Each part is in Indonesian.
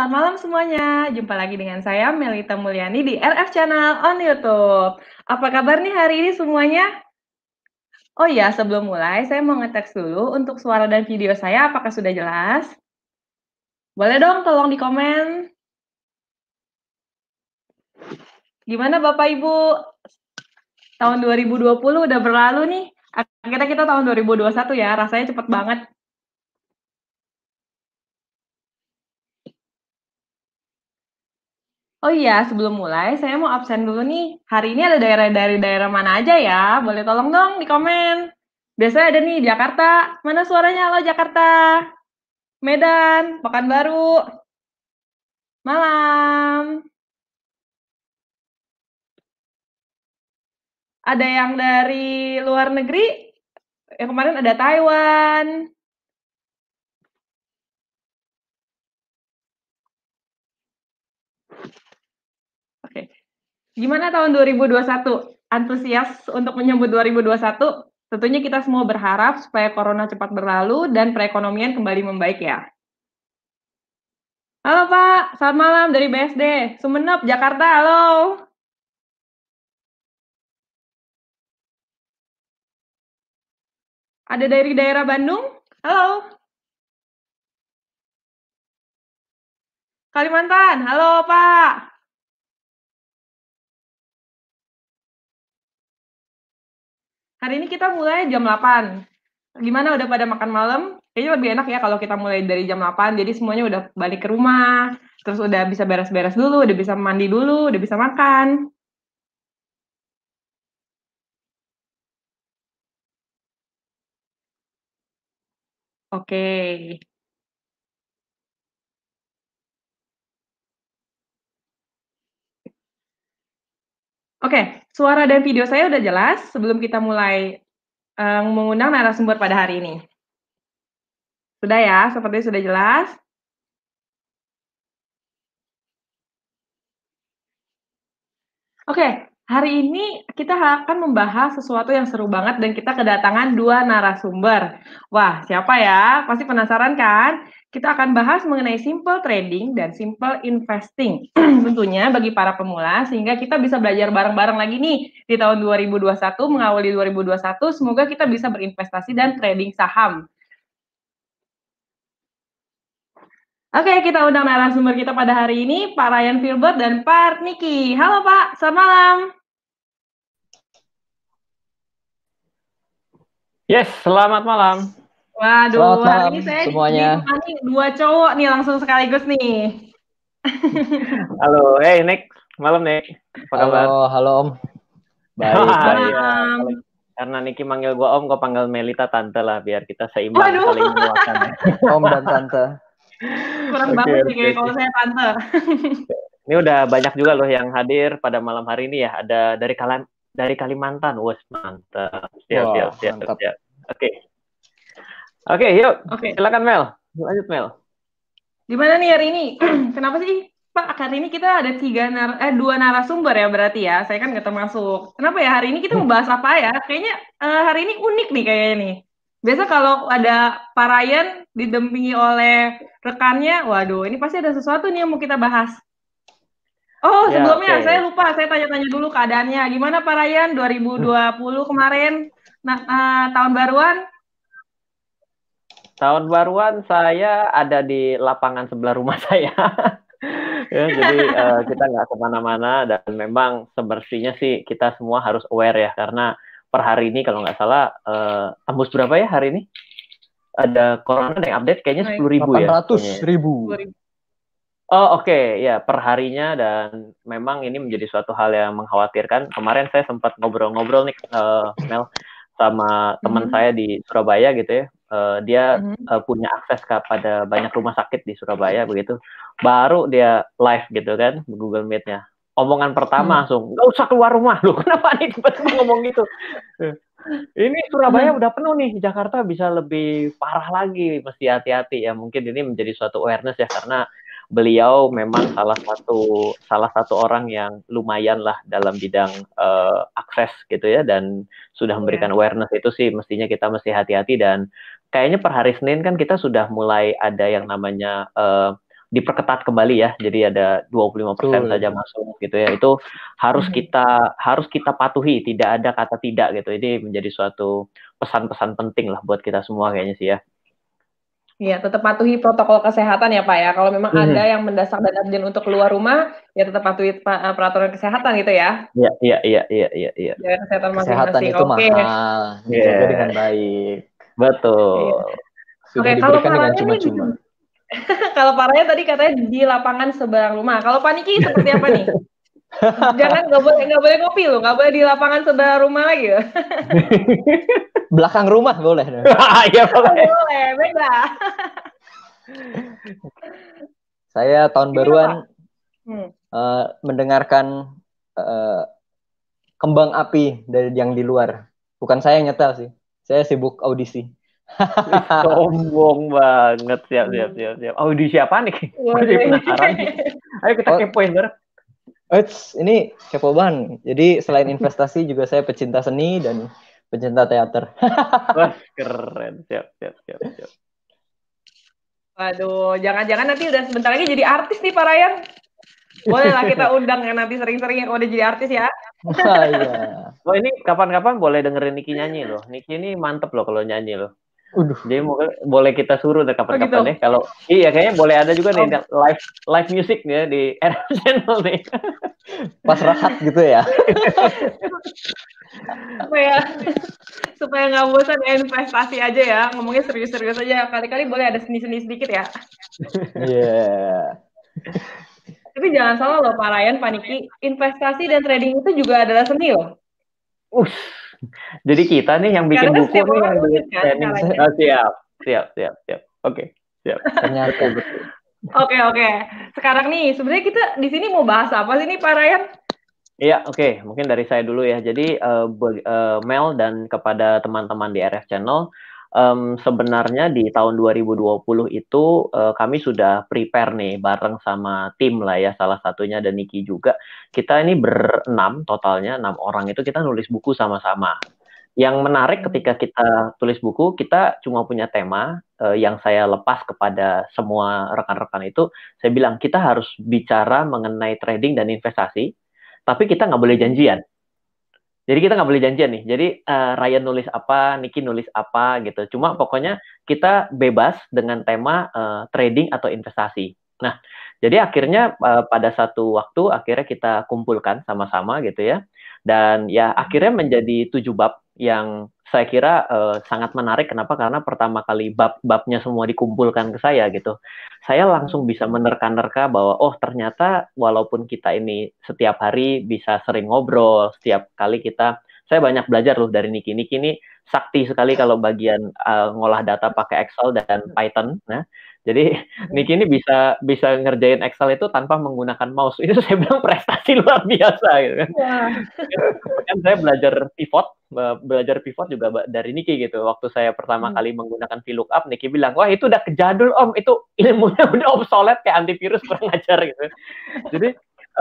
selamat malam semuanya. Jumpa lagi dengan saya Melita Mulyani di RF Channel on YouTube. Apa kabar nih hari ini semuanya? Oh iya, sebelum mulai saya mau ngecek dulu untuk suara dan video saya apakah sudah jelas? Boleh dong tolong di komen. Gimana Bapak Ibu? Tahun 2020 udah berlalu nih. Akhirnya kita tahun 2021 ya, rasanya cepet banget. Oh iya, sebelum mulai saya mau absen dulu nih. Hari ini ada daerah dari daerah mana aja ya? Boleh tolong dong di komen. Biasanya ada nih Jakarta. Mana suaranya? Halo Jakarta. Medan, Pekanbaru. Malam. Ada yang dari luar negeri? Yang kemarin ada Taiwan. Gimana tahun 2021? Antusias untuk menyambut 2021? Tentunya kita semua berharap supaya corona cepat berlalu dan perekonomian kembali membaik ya. Halo Pak, selamat malam dari BSD, Sumenep, Jakarta, halo. Ada dari daerah Bandung? Halo. Kalimantan, halo Pak. Hari ini kita mulai jam 8. Gimana udah pada makan malam? Kayaknya lebih enak ya kalau kita mulai dari jam 8. Jadi semuanya udah balik ke rumah, terus udah bisa beres-beres dulu, udah bisa mandi dulu, udah bisa makan. Oke. Okay. Oke, okay, suara dan video saya udah jelas sebelum kita mulai um, mengundang narasumber pada hari ini. Sudah ya, seperti sudah jelas. Oke, okay, hari ini kita akan membahas sesuatu yang seru banget dan kita kedatangan dua narasumber. Wah, siapa ya? Pasti penasaran kan? kita akan bahas mengenai simple trading dan simple investing tentunya bagi para pemula sehingga kita bisa belajar bareng-bareng lagi nih di tahun 2021 mengawali 2021 semoga kita bisa berinvestasi dan trading saham. Oke, kita undang narasumber kita pada hari ini Pak Ryan Filbert dan Pak Niki. Halo Pak, selamat malam. Yes, selamat malam. Waduh, Selamat hari ini saya semuanya. Ditemani dua cowok nih langsung sekaligus nih. halo, hey Nick, malam Nick. Apa kabar? Halo Om. Baik, baik. Malam. Karena Niki manggil gua Om, gue panggil Melita Tante lah biar kita seimbang Waduh. saling menguatkan. om dan Tante. Kurang okay, banget sih okay. kalau saya Tante. ini udah banyak juga loh yang hadir pada malam hari ini ya. Ada dari kalian dari Kalimantan, wes mantap. Siap, wow, siap, siap, siap. Oke, okay. Oke, okay, yuk. Okay. Silakan Mel. Lanjut Mel. Gimana nih hari ini? Kenapa sih Pak hari ini kita ada tiga nar eh dua narasumber ya berarti ya. Saya kan nggak termasuk. Kenapa ya hari ini kita membahas apa ya? Kayaknya uh, hari ini unik nih kayaknya nih. Biasa kalau ada Pak Ryan didampingi oleh rekannya, waduh ini pasti ada sesuatu nih yang mau kita bahas. Oh, ya, sebelumnya okay. saya lupa, saya tanya-tanya dulu keadaannya. Gimana Pak Ryan 2020 kemarin? Nah, uh, tahun baruan Tahun baruan saya ada di lapangan sebelah rumah saya. ya, jadi uh, kita nggak kemana-mana dan memang sebersihnya sih kita semua harus aware ya karena per hari ini kalau nggak salah uh, tembus berapa ya hari ini? Ada corona yang update kayaknya sepuluh ribu ya, ya. ribu. Oh oke okay. ya harinya dan memang ini menjadi suatu hal yang mengkhawatirkan. Kemarin saya sempat ngobrol-ngobrol nih uh, Mel sama teman hmm. saya di Surabaya gitu ya. Uh, dia mm-hmm. uh, punya akses kepada banyak rumah sakit di Surabaya begitu. Baru dia live gitu kan Google Meet-nya. Omongan pertama hmm. langsung, nggak usah keluar rumah lu. Kenapa nih tiba-tiba ngomong gitu? Ini Surabaya hmm. udah penuh nih, Jakarta bisa lebih parah lagi, mesti hati-hati ya. Mungkin ini menjadi suatu awareness ya karena beliau memang salah satu salah satu orang yang lumayan lah dalam bidang uh, akses gitu ya dan sudah iya. memberikan yeah. awareness itu sih mestinya kita mesti hati-hati dan kayaknya per hari Senin kan kita sudah mulai ada yang namanya uh, diperketat kembali ya. Jadi ada 25% persen saja masuk gitu ya. Itu harus iya. kita harus kita patuhi, tidak ada kata tidak gitu. Ini menjadi suatu pesan-pesan penting lah buat kita semua kayaknya sih ya. Iya, tetap patuhi protokol kesehatan ya Pak ya. Kalau memang hmm. ada yang mendasar dan urgent untuk keluar rumah, ya tetap patuhi eh, peraturan kesehatan gitu ya. Iya, iya, iya, iya, iya. Ya, kesehatan Kesehatan itu okay. mahal. Yeah. Jaga dengan baik. Betul. Iya. Sudah Oke, diberikan kalau dengan cuma-cuma. kalau parahnya tadi katanya di lapangan seberang rumah. Kalau Paniki seperti apa nih? Jangan nggak boleh nggak boleh kopi loh, nggak boleh di lapangan sebelah rumah lagi. Loh. Belakang rumah boleh. Ah, iya boleh. boleh, beda. Saya tahun baruan hmm. uh, mendengarkan uh, kembang api dari yang di luar. Bukan saya yang nyetel sih, saya sibuk audisi. Sombong banget, siap siap siap siap. Audisi apa nih? Iya, iya. Ayo kita oh. kepoin, Ber. Eits, ini kepo ban. Jadi selain investasi juga saya pecinta seni dan pecinta teater. Wah, keren. Siap, siap, siap, siap. Waduh, jangan-jangan nanti udah sebentar lagi jadi artis nih Pak Ryan. Boleh lah kita undang ya nanti sering-sering kalau udah jadi artis ya. Oh iya. Wah, ini kapan-kapan boleh dengerin Niki nyanyi loh. Niki ini mantep loh kalau nyanyi loh. Uduh. Jadi mungkin boleh kita suruh deh oh, gitu. kapan-kapan deh. Kalau iya kayaknya boleh ada juga nih oh. live live music ya di R channel nih. Pas rahat gitu ya. supaya supaya nggak bosan ya, investasi aja ya ngomongnya serius-serius aja kali-kali boleh ada seni-seni sedikit ya iya yeah. tapi jangan salah loh Pak Ryan Pak Niki investasi dan trading itu juga adalah seni loh Ush jadi kita nih yang bikin buku nih yang bikin kan Oh, siap, siap, siap, siap. Oke, siap. Ternyata Oke, oke. Sekarang nih, sebenarnya kita di sini mau bahas apa sih nih, Pak Ryan? Iya, oke. Okay. Mungkin dari saya dulu ya. Jadi, uh, uh, Mel dan kepada teman-teman di RF Channel, um, sebenarnya di tahun 2020 itu uh, kami sudah prepare nih bareng sama tim lah ya salah satunya dan Niki juga kita ini berenam totalnya enam orang itu kita nulis buku sama-sama yang menarik hmm. ketika kita tulis buku kita cuma punya tema uh, yang saya lepas kepada semua rekan-rekan itu saya bilang kita harus bicara mengenai trading dan investasi tapi kita nggak boleh janjian jadi kita nggak boleh janjian nih. Jadi uh, Ryan nulis apa, Niki nulis apa gitu. Cuma pokoknya kita bebas dengan tema uh, trading atau investasi. Nah, jadi akhirnya uh, pada satu waktu akhirnya kita kumpulkan sama-sama gitu ya. Dan ya akhirnya menjadi tujuh bab yang saya kira uh, sangat menarik kenapa karena pertama kali bab-babnya semua dikumpulkan ke saya gitu. Saya langsung bisa menerka-nerka bahwa oh ternyata walaupun kita ini setiap hari bisa sering ngobrol, setiap kali kita saya banyak belajar loh dari Niki. Niki ini sakti sekali kalau bagian uh, ngolah data pakai Excel dan Python. Nah, jadi iya. Niki ini bisa bisa ngerjain Excel itu tanpa menggunakan mouse. Itu saya bilang prestasi luar biasa gitu kan. Yeah. kan saya belajar pivot, belajar pivot juga dari Niki gitu. Waktu saya pertama hmm. kali menggunakan VLOOKUP, Niki bilang, "Wah, itu udah kejadul, Om. Itu ilmunya udah obsolet kayak antivirus kurang ajar gitu." Jadi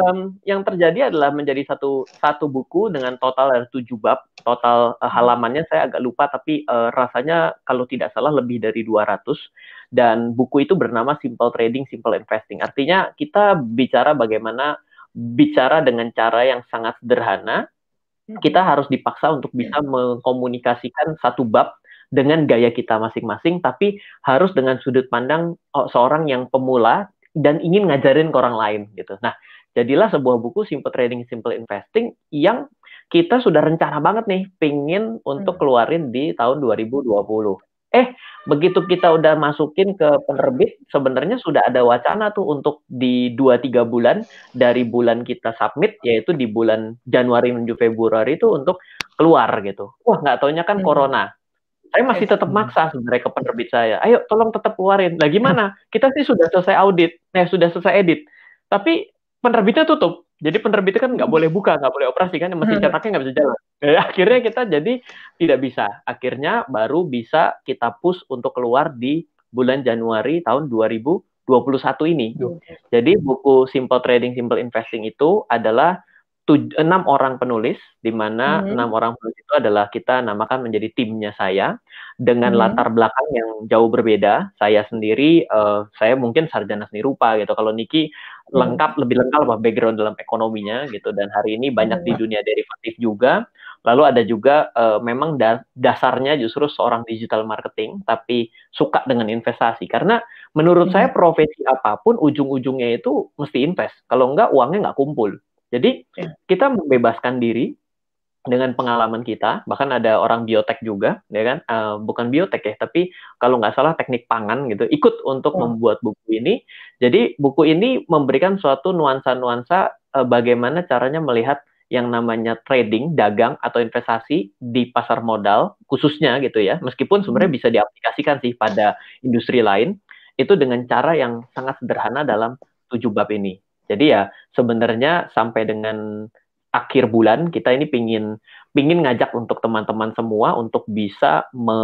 um, yang terjadi adalah menjadi satu satu buku dengan total ada tujuh bab total uh, halamannya saya agak lupa tapi uh, rasanya kalau tidak salah lebih dari 200 dan buku itu bernama Simple Trading Simple Investing. Artinya kita bicara bagaimana bicara dengan cara yang sangat sederhana. Hmm. Kita harus dipaksa untuk bisa ya. mengkomunikasikan satu bab dengan gaya kita masing-masing tapi harus dengan sudut pandang oh, seorang yang pemula dan ingin ngajarin ke orang lain gitu. Nah, jadilah sebuah buku Simple Trading Simple Investing yang kita sudah rencana banget nih pingin untuk hmm. keluarin di tahun 2020. Eh, begitu kita udah masukin ke penerbit, sebenarnya sudah ada wacana tuh untuk di 2-3 bulan dari bulan kita submit, yaitu di bulan Januari menuju Februari itu untuk keluar gitu. Wah, nggak taunya kan hmm. corona. Saya masih tetap maksa sebenarnya ke penerbit saya. Ayo, tolong tetap keluarin. Nah, gimana? Kita sih sudah selesai audit, nah sudah selesai edit. Tapi penerbitnya tutup. Jadi penerbitnya kan nggak hmm. boleh buka, nggak boleh operasi kan, mesin hmm. cetaknya nggak bisa jalan. Jadi akhirnya kita jadi tidak bisa. Akhirnya baru bisa kita push untuk keluar di bulan Januari tahun 2021 ini. Jadi buku Simple Trading, Simple Investing itu adalah enam orang penulis, di mana hmm. enam -hmm. orang penulis itu adalah kita namakan menjadi timnya saya dengan -hmm. latar belakang yang jauh berbeda. Saya sendiri, uh, saya mungkin sarjana seni rupa gitu. Kalau Niki Hmm. lengkap lebih lengkap lah background dalam ekonominya gitu dan hari ini banyak di hmm. dunia derivatif juga lalu ada juga uh, memang da dasarnya justru seorang digital marketing tapi suka dengan investasi karena menurut hmm. saya profesi apapun ujung-ujungnya itu mesti invest kalau enggak uangnya nggak kumpul jadi ya. kita membebaskan diri dengan pengalaman kita, bahkan ada orang biotek juga, ya kan? Uh, bukan biotek ya, tapi kalau nggak salah teknik pangan gitu, ikut untuk hmm. membuat buku ini. Jadi buku ini memberikan suatu nuansa-nuansa uh, bagaimana caranya melihat yang namanya trading, dagang atau investasi di pasar modal khususnya gitu ya. Meskipun sebenarnya hmm. bisa diaplikasikan sih pada industri lain, itu dengan cara yang sangat sederhana dalam tujuh bab ini. Jadi ya sebenarnya sampai dengan akhir bulan kita ini pingin pingin ngajak untuk teman-teman semua untuk bisa me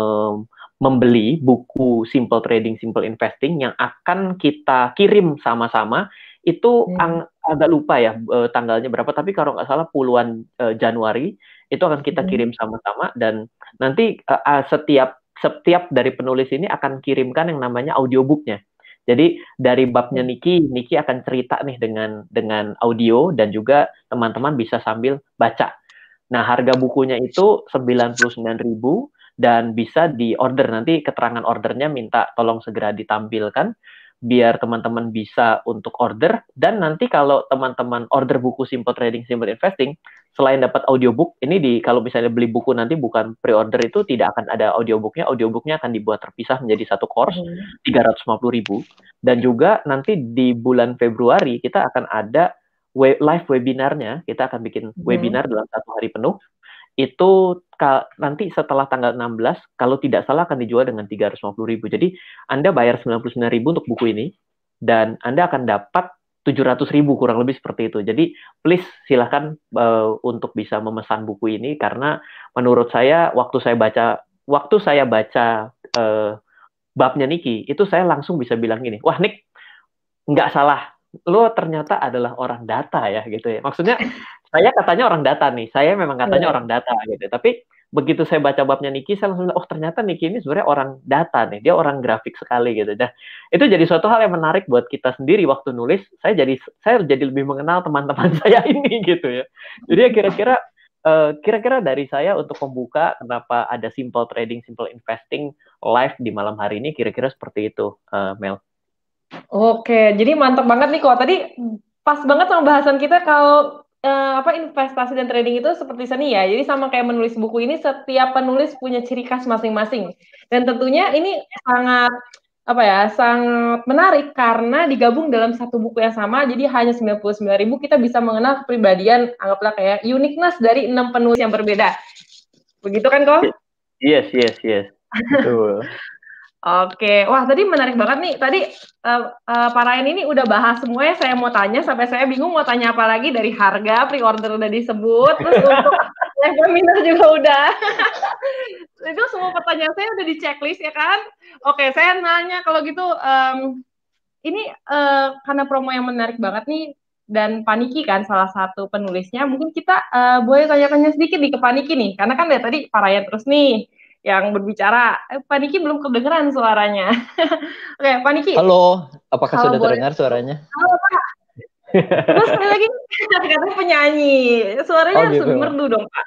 membeli buku Simple Trading Simple Investing yang akan kita kirim sama-sama itu hmm. ang agak lupa ya e, tanggalnya berapa tapi kalau nggak salah puluhan e, Januari itu akan kita hmm. kirim sama-sama dan nanti e, setiap setiap dari penulis ini akan kirimkan yang namanya audiobooknya jadi dari babnya hmm. Niki, Niki akan cerita nih dengan dengan audio dan juga teman-teman bisa sambil baca. Nah, harga bukunya itu 99.000 dan bisa di order nanti keterangan ordernya minta tolong segera ditampilkan biar teman-teman bisa untuk order dan nanti kalau teman-teman order buku Simple Trading Simple Investing selain dapat audiobook ini di kalau misalnya beli buku nanti bukan pre-order itu tidak akan ada audiobooknya audiobooknya akan dibuat terpisah menjadi satu course hmm. tiga 350 ribu dan juga nanti di bulan Februari kita akan ada live webinarnya kita akan bikin hmm. webinar dalam satu hari penuh itu nanti setelah tanggal 16 kalau tidak salah akan dijual dengan 350.000. Jadi Anda bayar 99.000 untuk buku ini dan Anda akan dapat 700.000 kurang lebih seperti itu. Jadi please silahkan uh, eh, untuk bisa memesan buku ini karena menurut saya waktu saya baca waktu saya baca uh, babnya Niki itu saya langsung bisa bilang gini, wah Nick nggak salah lo ternyata adalah orang data ya gitu ya. Maksudnya saya katanya orang data nih, saya memang katanya yeah. orang data gitu. Tapi begitu saya baca babnya Niki, saya langsung bilang, oh ternyata Niki ini sebenarnya orang data nih, dia orang grafik sekali gitu. Nah itu jadi suatu hal yang menarik buat kita sendiri waktu nulis. Saya jadi saya jadi lebih mengenal teman-teman saya ini gitu ya. Jadi ya kira-kira eh, kira-kira dari saya untuk membuka kenapa ada simple trading, simple investing live di malam hari ini kira-kira seperti itu, uh, Mel. Oke, jadi mantap banget nih kok. Tadi pas banget sama bahasan kita kalau eh, apa investasi dan trading itu seperti seni ya. Jadi sama kayak menulis buku ini setiap penulis punya ciri khas masing-masing. Dan tentunya ini sangat apa ya, sangat menarik karena digabung dalam satu buku yang sama. Jadi hanya ribu kita bisa mengenal kepribadian anggaplah kayak uniqueness dari enam penulis yang berbeda. Begitu kan, Kok? Yes, yes, yes. Betul. Oke, wah tadi menarik banget nih. Tadi uh, eh, uh, eh, para Ryan ini udah bahas semuanya. Saya mau tanya sampai saya bingung mau tanya apa lagi dari harga pre-order udah disebut, terus untuk minus minor juga udah. Itu semua pertanyaan saya udah di checklist ya kan? Oke, saya nanya kalau gitu um, ini uh, karena promo yang menarik banget nih dan Paniki kan salah satu penulisnya. Mungkin kita uh, boleh tanya-tanya sedikit di ke Paniki nih, karena kan dari tadi para Ryan terus nih yang berbicara. Eh, Pak Niki belum kedengeran suaranya. Oke, Pak Niki. Halo, apakah sudah boleh. terdengar suaranya? Halo, Pak. Terus sekali lagi katanya penyanyi. Suaranya oh, gitu. merdu dong, Pak.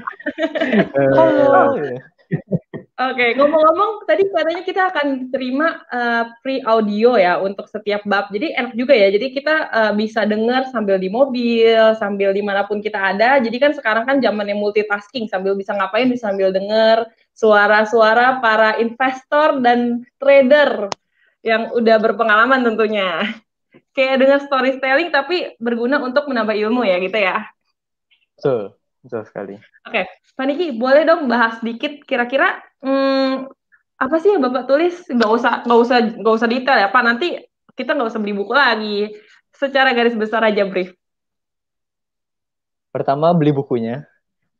Eh, Halo. Oh, iya. Oke, okay, ngomong-ngomong tadi katanya kita akan terima uh, free audio ya untuk setiap bab. Jadi enak juga ya. Jadi kita uh, bisa dengar sambil di mobil, sambil dimanapun kita ada. Jadi kan sekarang kan zamannya multitasking, sambil bisa ngapain bisa sambil dengar suara-suara para investor dan trader yang udah berpengalaman tentunya. Kayak dengan storytelling tapi berguna untuk menambah ilmu ya gitu ya. Betul, betul sekali. Oke, okay. Pak Niki boleh dong bahas sedikit kira-kira hmm, apa sih yang Bapak tulis? Gak usah, gak usah, gak usah detail ya Pak. Nanti kita nggak usah beli buku lagi. Secara garis besar aja brief. Pertama beli bukunya.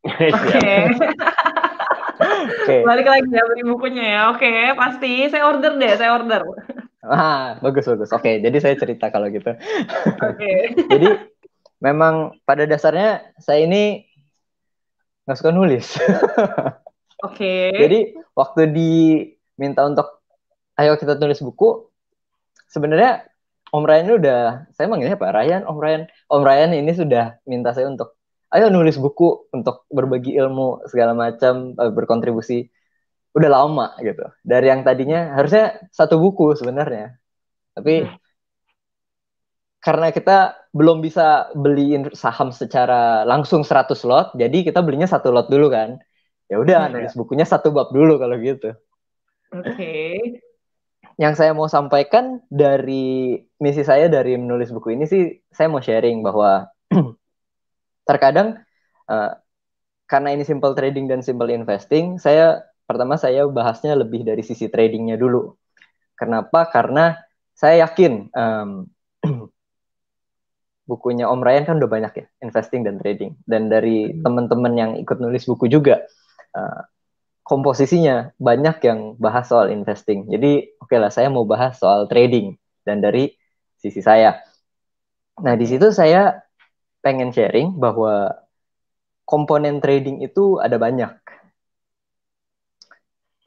Oke. Okay. okay. balik lagi ya beli bukunya ya oke okay, pasti saya order deh saya order ah bagus bagus oke okay, jadi saya cerita kalau gitu oke okay. jadi memang pada dasarnya saya ini nggak suka nulis oke okay. jadi waktu diminta untuk ayo kita tulis buku sebenarnya Om Ryan udah saya manggilnya Pak Ryan Om Ryan Om Ryan ini sudah minta saya untuk ayo nulis buku untuk berbagi ilmu segala macam eh, berkontribusi udah lama gitu dari yang tadinya harusnya satu buku sebenarnya tapi hmm. karena kita belum bisa beliin saham secara langsung 100 lot jadi kita belinya satu lot dulu kan ya udah iya, iya. nulis bukunya satu bab dulu kalau gitu oke okay. yang saya mau sampaikan dari misi saya dari menulis buku ini sih saya mau sharing bahwa terkadang uh, karena ini simple trading dan simple investing, saya pertama saya bahasnya lebih dari sisi tradingnya dulu. Kenapa? Karena saya yakin um, bukunya Om Ryan kan udah banyak ya, investing dan trading. Dan dari hmm. teman-teman yang ikut nulis buku juga, uh, komposisinya banyak yang bahas soal investing. Jadi oke okay lah, saya mau bahas soal trading dan dari sisi saya. Nah di situ saya pengen sharing bahwa komponen trading itu ada banyak.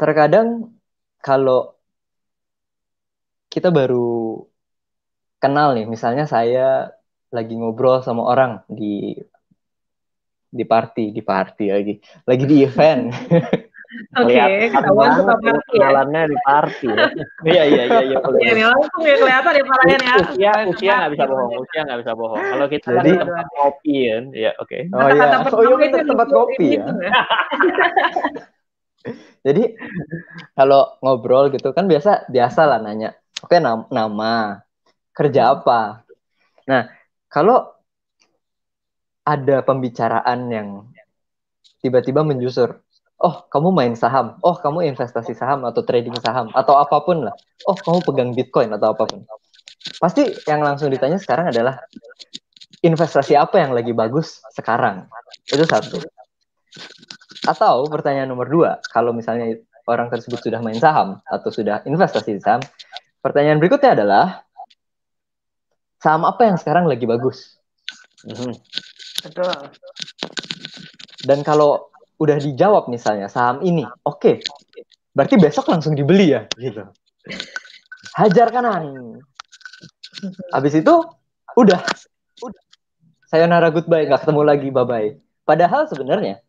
Terkadang kalau kita baru kenal nih, misalnya saya lagi ngobrol sama orang di di party, di party lagi, lagi di event. Oke, okay, ketahuan ya. party ya. di party. Iya iya iya iya. Ini iya, langsung ya kelihatan ya parahnya ya. Usia usia nggak bisa gitu. bohong, usia nggak bisa bohong. Kalau kita Jadi, kan tempat kopi ya, ya oke. Okay. Oh iya. Oh iya kita tempat kopi ya. Gitu ya. Jadi kalau ngobrol gitu kan biasa biasa lah nanya, oke okay, nam nama, kerja apa. Nah kalau ada pembicaraan yang tiba-tiba menjusur oh kamu main saham, oh kamu investasi saham atau trading saham atau apapun lah, oh kamu pegang bitcoin atau apapun. Pasti yang langsung ditanya sekarang adalah investasi apa yang lagi bagus sekarang? Itu satu. Atau pertanyaan nomor dua, kalau misalnya orang tersebut sudah main saham atau sudah investasi di saham, pertanyaan berikutnya adalah saham apa yang sekarang lagi bagus? Hmm. Dan kalau udah dijawab misalnya saham ini, oke, okay. berarti besok langsung dibeli ya, gitu. Hajar kanan. Habis itu udah, udah. Saya nara goodbye, nggak ketemu lagi, bye bye. Padahal sebenarnya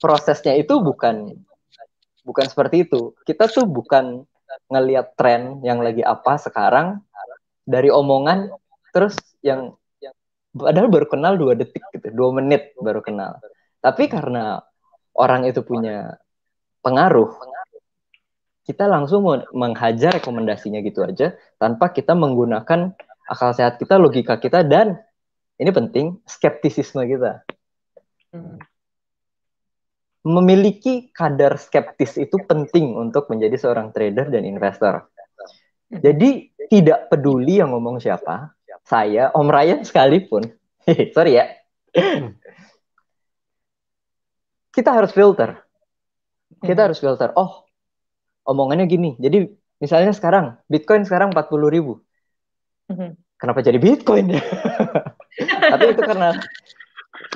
prosesnya itu bukan bukan seperti itu. Kita tuh bukan ngelihat tren yang lagi apa sekarang dari omongan terus yang padahal baru kenal dua detik gitu, dua menit baru kenal tapi karena orang itu punya pengaruh, kita langsung menghajar rekomendasinya gitu aja tanpa kita menggunakan akal sehat kita, logika kita dan ini penting skeptisisme kita. Hmm. Memiliki kadar skeptis itu penting untuk menjadi seorang trader dan investor. Hmm. Jadi tidak peduli yang ngomong siapa, saya, Om Ryan sekalipun, sorry ya, hmm kita harus filter. Kita hmm. harus filter. Oh, omongannya gini. Jadi misalnya sekarang Bitcoin sekarang 40 ribu. Hmm. Kenapa jadi Bitcoin ya? Tapi itu karena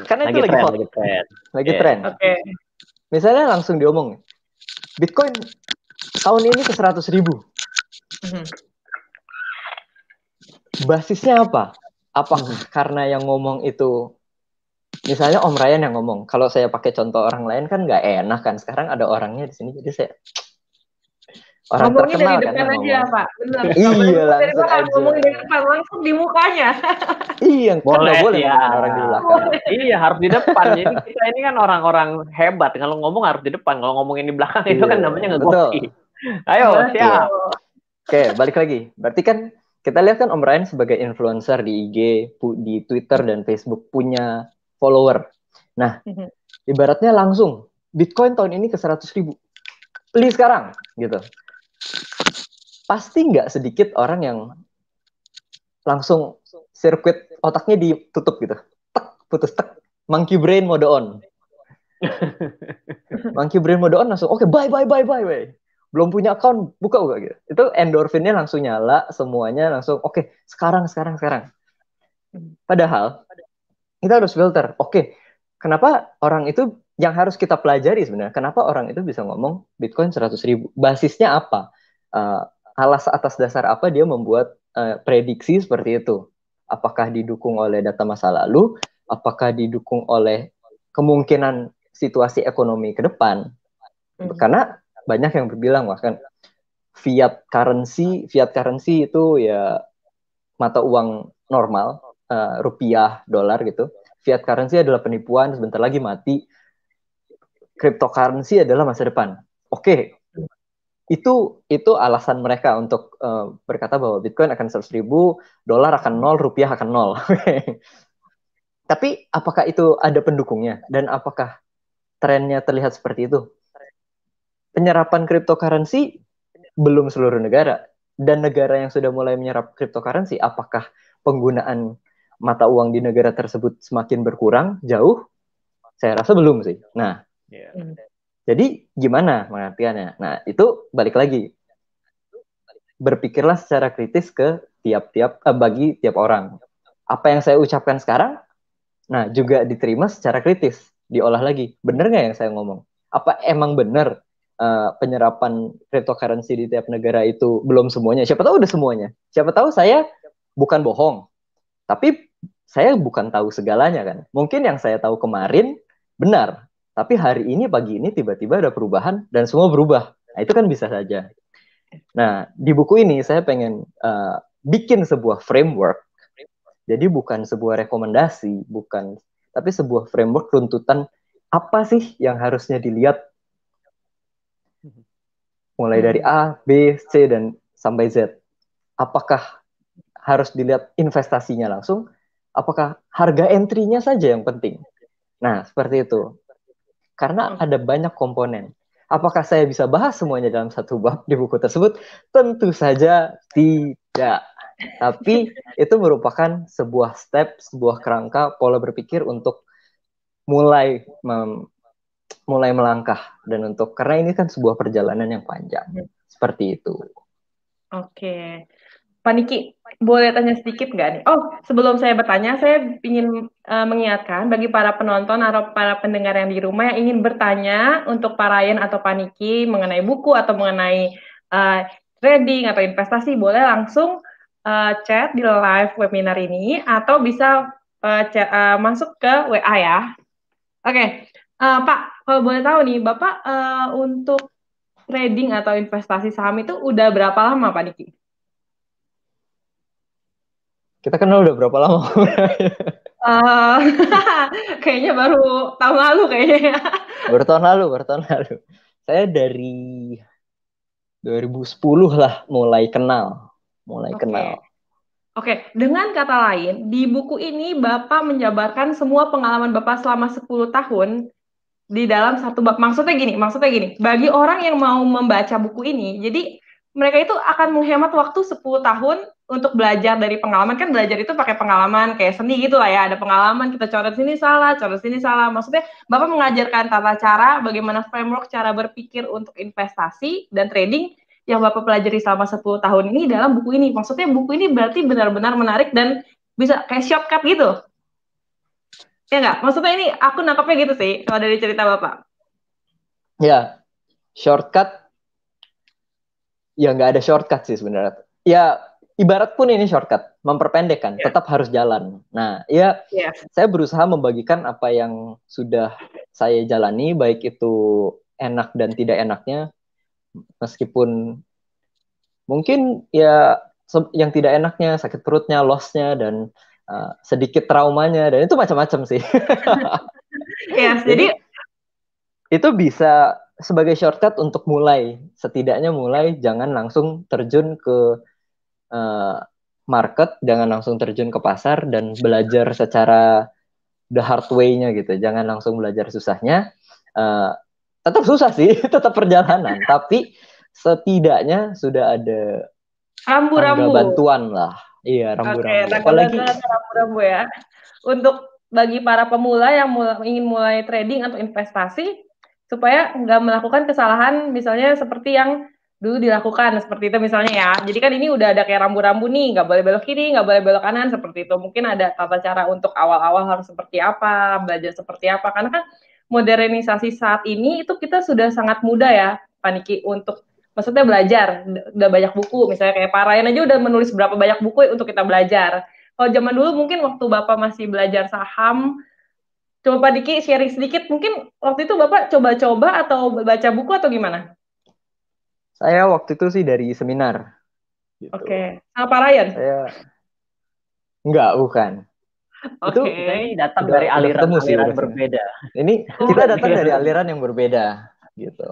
karena lagi itu lagi trend. lagi tren. yeah. Okay. Misalnya langsung diomong Bitcoin tahun ini ke 100 ribu. Hmm. Basisnya apa? Apa hmm. karena yang ngomong itu misalnya Om Ryan yang ngomong, kalau saya pakai contoh orang lain kan nggak enak kan. Sekarang ada orangnya di sini, jadi saya orang ngomongin terkenal dari kan depan kan aja, Pak. Benar. iya, langsung aja. Ngomongin dari depan langsung di mukanya. iya, kan boleh, boleh ya. orang di belakang. iya, harus di depan. Jadi kita ini kan orang-orang hebat. Kalau ngomong harus di depan. Kalau ngomongin di belakang itu kan iya, namanya ngegoki. Ayo, siap. Oke, balik lagi. Berarti kan kita lihat kan Om Ryan sebagai influencer di IG, di Twitter dan Facebook punya follower. Nah, mm-hmm. ibaratnya langsung Bitcoin tahun ini ke 100 ribu. Beli sekarang, gitu. Pasti nggak sedikit orang yang langsung sirkuit otaknya ditutup gitu. Tek, putus tek. Monkey brain mode on. monkey brain mode on langsung, oke okay, bye bye bye bye bye. Belum punya account, buka buka gitu. Itu endorfinnya langsung nyala, semuanya langsung, oke okay, sekarang sekarang sekarang. Hmm. Padahal kita harus filter. Oke, okay, kenapa orang itu yang harus kita pelajari sebenarnya? Kenapa orang itu bisa ngomong Bitcoin 100 ribu? Basisnya apa? Uh, alas atas dasar apa dia membuat uh, prediksi seperti itu? Apakah didukung oleh data masa lalu? Apakah didukung oleh kemungkinan situasi ekonomi ke depan? Mm. Karena banyak yang berbilang, wah kan fiat currency, fiat currency itu ya mata uang normal uh, rupiah dolar gitu fiat currency adalah penipuan sebentar lagi mati cryptocurrency adalah masa depan oke okay. itu itu alasan mereka untuk uh, berkata bahwa bitcoin akan seratus ribu dolar akan nol rupiah akan nol tapi apakah itu ada pendukungnya dan apakah trennya terlihat seperti itu penyerapan cryptocurrency belum seluruh negara dan negara yang sudah mulai menyerap cryptocurrency apakah penggunaan mata uang di negara tersebut semakin berkurang jauh? Saya rasa belum sih. Nah, yeah. jadi gimana pengertiannya? Nah, itu balik lagi. Berpikirlah secara kritis ke tiap-tiap eh, bagi tiap orang. Apa yang saya ucapkan sekarang, nah juga diterima secara kritis, diolah lagi. Bener nggak yang saya ngomong? Apa emang bener uh, eh, penyerapan cryptocurrency di tiap negara itu belum semuanya? Siapa tahu udah semuanya. Siapa tahu saya bukan bohong, tapi saya bukan tahu segalanya kan. Mungkin yang saya tahu kemarin benar, tapi hari ini pagi ini tiba-tiba ada perubahan dan semua berubah. Nah, itu kan bisa saja. Nah, di buku ini saya pengen uh, bikin sebuah framework. Jadi bukan sebuah rekomendasi, bukan tapi sebuah framework runtutan apa sih yang harusnya dilihat mulai dari A, B, C dan sampai Z. Apakah harus dilihat investasinya langsung apakah harga entry-nya saja yang penting? Nah, seperti itu. Karena hmm. ada banyak komponen. Apakah saya bisa bahas semuanya dalam satu bab di buku tersebut? Tentu saja tidak. Tapi itu merupakan sebuah step, sebuah kerangka pola berpikir untuk mulai mem, mulai melangkah dan untuk karena ini kan sebuah perjalanan yang panjang. Hmm. Seperti itu. Oke. Paniki, boleh tanya sedikit nggak nih? Oh, sebelum saya bertanya, saya ingin uh, mengingatkan bagi para penonton atau para pendengar yang di rumah yang ingin bertanya untuk para Ryan atau Paniki mengenai buku atau mengenai uh, trading atau investasi, boleh langsung uh, chat di live webinar ini atau bisa uh, chat, uh, masuk ke WA ya. Oke, okay. uh, Pak, kalau boleh tahu nih, Bapak uh, untuk trading atau investasi saham itu udah berapa lama, Pak Niki? Kita kenal udah berapa lama? uh, kayaknya baru tahun lalu kayaknya. baru tahun lalu, baru tahun lalu. Saya dari 2010 lah mulai kenal, mulai okay. kenal. Oke, okay. dengan kata lain, di buku ini Bapak menjabarkan semua pengalaman Bapak selama 10 tahun di dalam satu bab. Maksudnya gini, maksudnya gini, bagi orang yang mau membaca buku ini, jadi mereka itu akan menghemat waktu 10 tahun untuk belajar dari pengalaman kan belajar itu pakai pengalaman kayak seni gitu lah ya ada pengalaman kita coret sini salah coret sini salah maksudnya bapak mengajarkan tata cara bagaimana framework cara berpikir untuk investasi dan trading yang bapak pelajari selama 10 tahun ini dalam buku ini maksudnya buku ini berarti benar-benar menarik dan bisa kayak shortcut gitu ya enggak maksudnya ini aku nangkapnya gitu sih kalau dari cerita bapak ya shortcut ya nggak ada shortcut sih sebenarnya. Ya ibarat pun ini shortcut, memperpendekkan, yeah. tetap harus jalan. Nah, ya yeah. saya berusaha membagikan apa yang sudah saya jalani, baik itu enak dan tidak enaknya, meskipun mungkin ya yang tidak enaknya, sakit perutnya, lossnya dan uh, sedikit traumanya dan itu macam-macam sih. yes, iya, jadi, jadi itu bisa sebagai shortcut untuk mulai, setidaknya mulai jangan langsung terjun ke uh, market, jangan langsung terjun ke pasar dan belajar secara the hard way-nya gitu. Jangan langsung belajar susahnya. Uh, tetap susah sih, tetap perjalanan, tapi setidaknya sudah ada rambu-rambu bantuan lah. Iya, rambu-rambu. Oke, apalagi rambu-rambu ya. Untuk bagi para pemula yang mula, ingin mulai trading atau investasi, supaya nggak melakukan kesalahan misalnya seperti yang dulu dilakukan seperti itu misalnya ya. Jadi kan ini udah ada kayak rambu-rambu nih, nggak boleh belok kiri, nggak boleh belok kanan seperti itu. Mungkin ada tata cara untuk awal-awal harus seperti apa, belajar seperti apa. Karena kan modernisasi saat ini itu kita sudah sangat mudah ya, Paniki untuk maksudnya belajar. Udah banyak buku, misalnya kayak Parayan aja udah menulis berapa banyak buku untuk kita belajar. Kalau zaman dulu mungkin waktu Bapak masih belajar saham, Coba Pak Diki sharing sedikit, mungkin waktu itu Bapak coba-coba atau baca buku atau gimana? Saya waktu itu sih dari seminar. Gitu. Oke, okay. apa Ryan? Saya... Enggak, bukan. Oke, okay. datang dari aliran, aliran sih, berbeda. Ini kita datang dari aliran yang berbeda, gitu.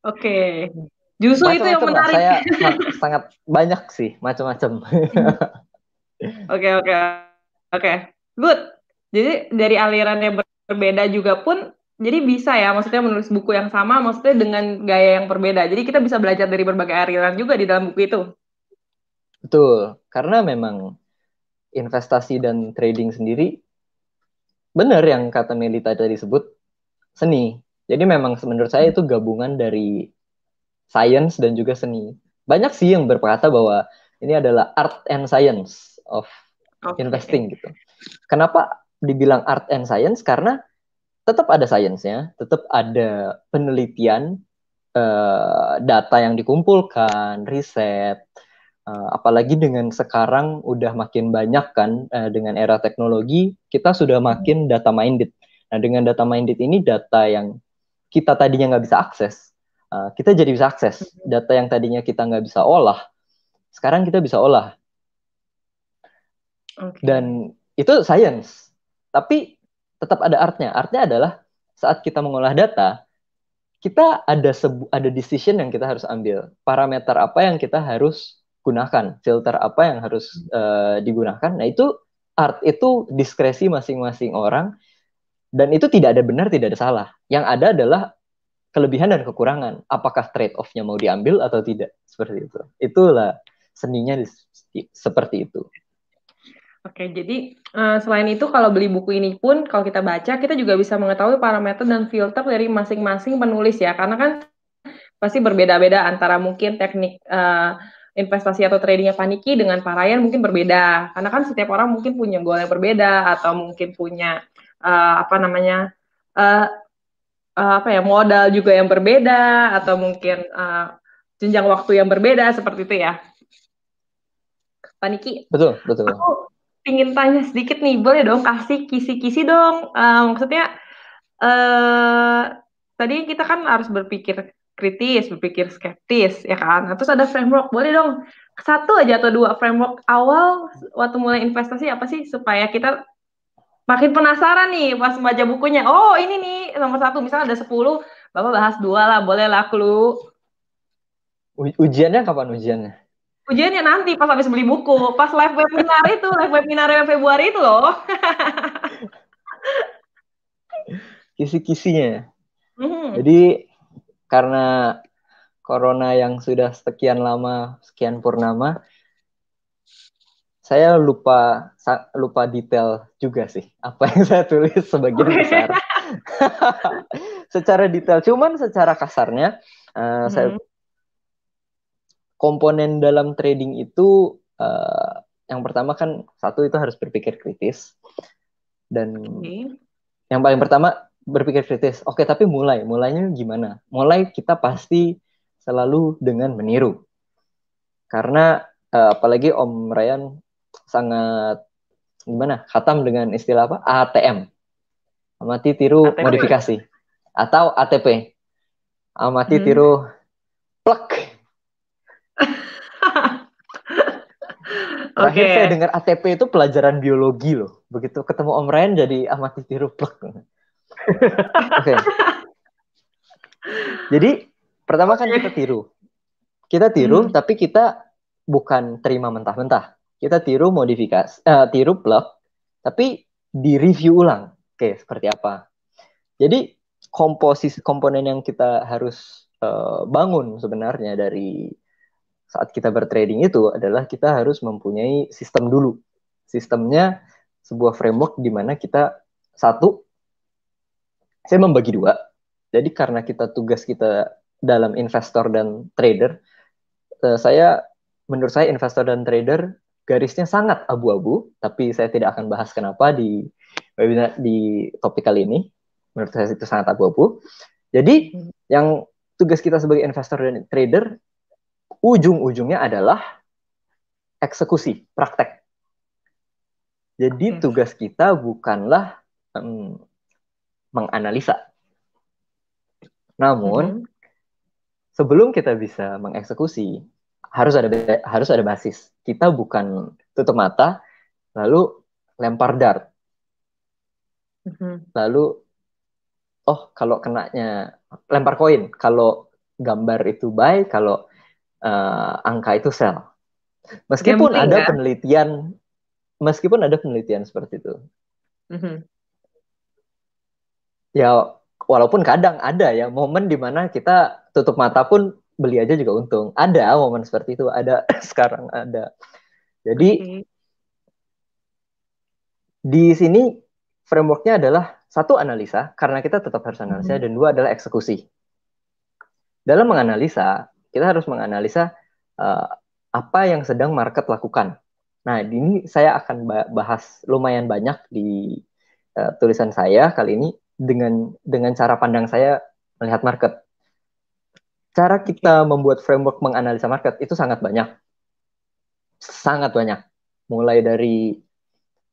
Oke. Okay. Justru itu yang menarik. Saya sangat banyak sih, macam-macam. Oke, oke. Oke. Good. Jadi dari aliran yang berbeda juga pun jadi bisa ya maksudnya menulis buku yang sama maksudnya dengan gaya yang berbeda. Jadi kita bisa belajar dari berbagai aliran juga di dalam buku itu. Betul, karena memang investasi dan trading sendiri benar yang kata Melita tadi sebut seni. Jadi memang menurut saya itu gabungan dari sains dan juga seni. Banyak sih yang berkata bahwa ini adalah art and science of okay. investing gitu. Kenapa dibilang art and science karena tetap ada sainsnya, tetap ada penelitian uh, data yang dikumpulkan, riset. Uh, apalagi dengan sekarang udah makin banyak kan uh, dengan era teknologi, kita sudah makin data minded. Nah, dengan data minded ini data yang kita tadinya nggak bisa akses, uh, kita jadi bisa akses. Mm-hmm. Data yang tadinya kita nggak bisa olah, sekarang kita bisa olah. Okay. Dan itu science tapi tetap ada artnya. Artnya adalah saat kita mengolah data, kita ada sebu ada decision yang kita harus ambil. Parameter apa yang kita harus gunakan, filter apa yang harus uh, digunakan. Nah, itu art itu diskresi masing-masing orang dan itu tidak ada benar, tidak ada salah. Yang ada adalah kelebihan dan kekurangan. Apakah trade off-nya mau diambil atau tidak? Seperti itu. Itulah seninya seperti itu. Oke, jadi uh, selain itu kalau beli buku ini pun kalau kita baca kita juga bisa mengetahui parameter dan filter dari masing-masing penulis ya, karena kan pasti berbeda-beda antara mungkin teknik uh, investasi atau tradingnya Paniki dengan parayan mungkin berbeda, karena kan setiap orang mungkin punya goal yang berbeda atau mungkin punya uh, apa namanya uh, uh, apa ya modal juga yang berbeda atau mungkin uh, jenjang waktu yang berbeda seperti itu ya. Paniki. Betul, betul. Aku pingin tanya sedikit nih, boleh dong kasih kisi-kisi dong. Uh, maksudnya uh, tadi kita kan harus berpikir kritis, berpikir skeptis, ya kan? Nah, terus ada framework, boleh dong satu aja atau dua framework awal waktu mulai investasi apa sih supaya kita makin penasaran nih pas baca bukunya. Oh ini nih nomor satu, misalnya ada sepuluh, bapak bahas dua lah, boleh lah clue. Ujiannya kapan ujiannya? Ujiannya nanti pas habis beli buku, pas live webinar itu, live webinar yang Februari itu loh. Kisi-kisinya. Ya? Mm-hmm. Jadi karena corona yang sudah sekian lama, sekian purnama, saya lupa lupa detail juga sih apa yang saya tulis sebagian besar. secara detail, cuman secara kasarnya uh, mm-hmm. saya komponen dalam trading itu uh, yang pertama kan satu itu harus berpikir kritis dan okay. yang paling pertama berpikir kritis. Oke, tapi mulai, mulainya gimana? Mulai kita pasti selalu dengan meniru. Karena uh, apalagi Om Ryan sangat gimana? Khatam dengan istilah apa? ATM. Amati tiru ATM. Ya? modifikasi atau ATP. Amati hmm. tiru plek Terakhir okay. saya dengar ATP itu pelajaran biologi loh. Begitu ketemu Om Ren jadi amati tiru Oke. Jadi pertama kan kita tiru. Kita tiru hmm. tapi kita bukan terima mentah-mentah. Kita tiru modifikasi uh, tiru plek tapi di review ulang. Oke, okay, seperti apa. Jadi komposisi komponen yang kita harus uh, bangun sebenarnya dari saat kita bertrading itu adalah kita harus mempunyai sistem dulu. Sistemnya sebuah framework di mana kita satu saya membagi dua. Jadi karena kita tugas kita dalam investor dan trader, eh, saya menurut saya investor dan trader garisnya sangat abu-abu, tapi saya tidak akan bahas kenapa di webinar di topik kali ini. Menurut saya itu sangat abu-abu. Jadi hmm. yang tugas kita sebagai investor dan trader ujung-ujungnya adalah eksekusi, praktek. Jadi tugas kita bukanlah um, menganalisa. Namun hmm. sebelum kita bisa mengeksekusi harus ada harus ada basis. Kita bukan tutup mata lalu lempar dart. Hmm. Lalu oh kalau kenanya lempar koin, kalau gambar itu baik, kalau uh, angka itu sel. Meskipun penting, ada ya? penelitian, meskipun ada penelitian seperti itu. Mm-hmm. Ya, walaupun kadang ada ya momen dimana kita tutup mata pun beli aja juga untung. Ada momen seperti itu, ada sekarang ada. Jadi okay. di sini frameworknya adalah satu analisa karena kita tetap harus analisa mm-hmm. dan dua adalah eksekusi. Dalam menganalisa kita harus menganalisa uh, apa yang sedang market lakukan. Nah, ini saya akan bahas lumayan banyak di uh, tulisan saya kali ini dengan dengan cara pandang saya melihat market. Cara kita membuat framework menganalisa market itu sangat banyak. Sangat banyak. Mulai dari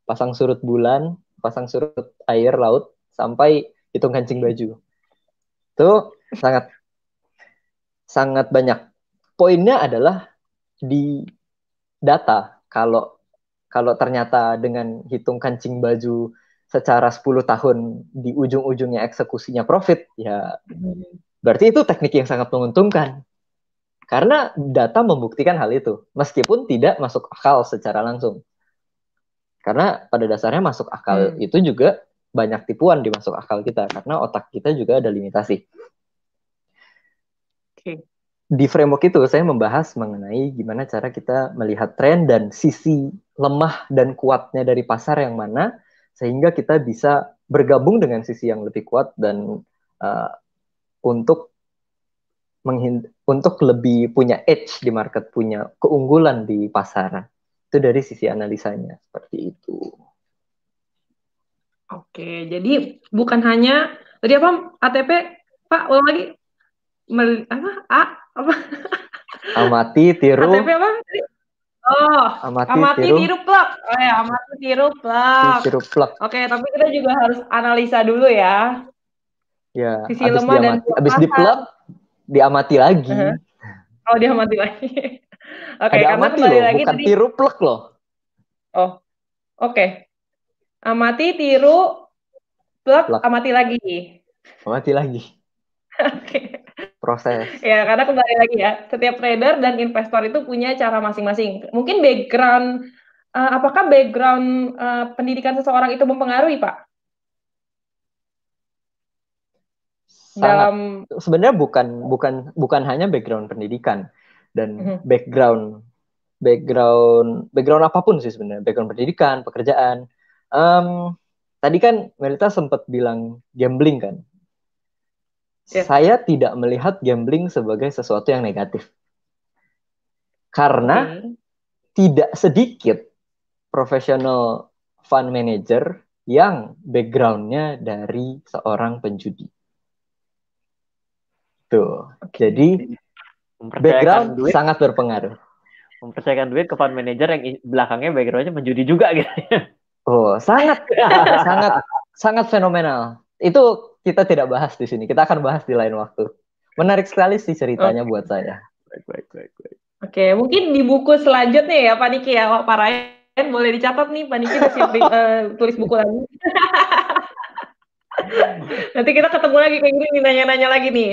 pasang surut bulan, pasang surut air laut sampai hitung kancing hmm. baju. Itu sangat sangat banyak. Poinnya adalah di data. Kalau kalau ternyata dengan hitung kancing baju secara 10 tahun di ujung-ujungnya eksekusinya profit, ya berarti itu teknik yang sangat menguntungkan. Karena data membuktikan hal itu, meskipun tidak masuk akal secara langsung. Karena pada dasarnya masuk akal hmm. itu juga banyak tipuan di masuk akal kita, karena otak kita juga ada limitasi di framework itu saya membahas mengenai gimana cara kita melihat tren dan sisi lemah dan kuatnya dari pasar yang mana sehingga kita bisa bergabung dengan sisi yang lebih kuat dan uh, untuk untuk lebih punya edge di market, punya keunggulan di pasar Itu dari sisi analisanya seperti itu. Oke, jadi bukan hanya tadi apa ATP Pak ulang lagi mel, apa a apa amati tiru KTP apa oh amati, amati tiru, tiru plak. oh ya amati tiru plak. tiru plak. oke tapi kita juga harus analisa dulu ya ya sisi abis lemah diamati, dan abis di plek diamati lagi uh -huh. oh diamati lagi oke okay, karena amati kembali loh, lagi bukan tadi... tiru plak loh oh oke okay. amati tiru plak, amati lagi amati lagi oke okay proses. ya, karena kembali lagi ya, setiap trader dan investor itu punya cara masing-masing. Mungkin background, uh, apakah background uh, pendidikan seseorang itu mempengaruhi, Pak? Sangat, Dalam sebenarnya bukan bukan bukan hanya background pendidikan dan mm -hmm. background background background apapun sih sebenarnya background pendidikan pekerjaan um, tadi kan Melita sempat bilang gambling kan yeah. saya tidak melihat gambling sebagai sesuatu yang negatif. Karena hmm. tidak sedikit profesional fund manager yang backgroundnya dari seorang penjudi. Tuh. Okay. Jadi background duit, sangat berpengaruh. Mempercayakan duit ke fund manager yang belakangnya backgroundnya menjudi juga gitu. Oh, sangat, sangat, sangat fenomenal. Itu kita tidak bahas di sini. Kita akan bahas di lain waktu. Menarik sekali sih ceritanya okay. buat saya. Baik, baik, baik, baik. Oke, okay, mungkin di buku selanjutnya ya Pak Niki ya, Pak Ryan boleh dicatat nih Pak Niki siap uh, eh, tulis buku lagi. Nanti kita ketemu lagi ke ini nanya-nanya lagi nih.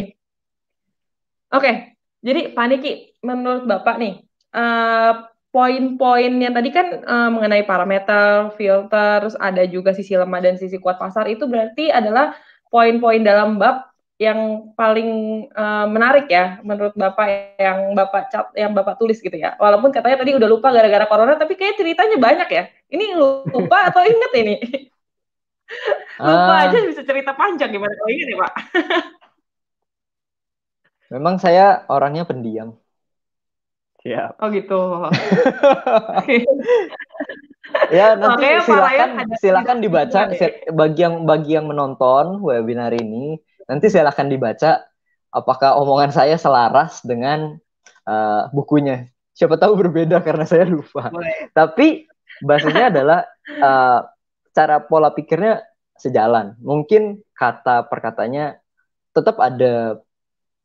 Oke, okay, jadi Pak Niki, menurut Bapak nih, uh, poin-poin yang tadi kan uh, mengenai parameter, filter, terus ada juga sisi lemah dan sisi kuat pasar itu berarti adalah poin-poin dalam bab yang paling uh, menarik ya menurut Bapak yang Bapak cat yang Bapak tulis gitu ya. Walaupun katanya tadi udah lupa gara-gara corona tapi kayak ceritanya banyak ya. Ini lupa atau inget ini? Ah. lupa uh, aja bisa cerita panjang gimana kalau oh, ini iya Pak. memang saya orangnya pendiam. Siap. Oh gitu. ya nanti Makanya silakan silakan dibaca bagi yang bagi yang menonton webinar ini nanti silakan dibaca apakah omongan saya selaras dengan uh, bukunya siapa tahu berbeda karena saya lupa Boleh. tapi bahasanya adalah uh, cara pola pikirnya sejalan mungkin kata perkatanya tetap ada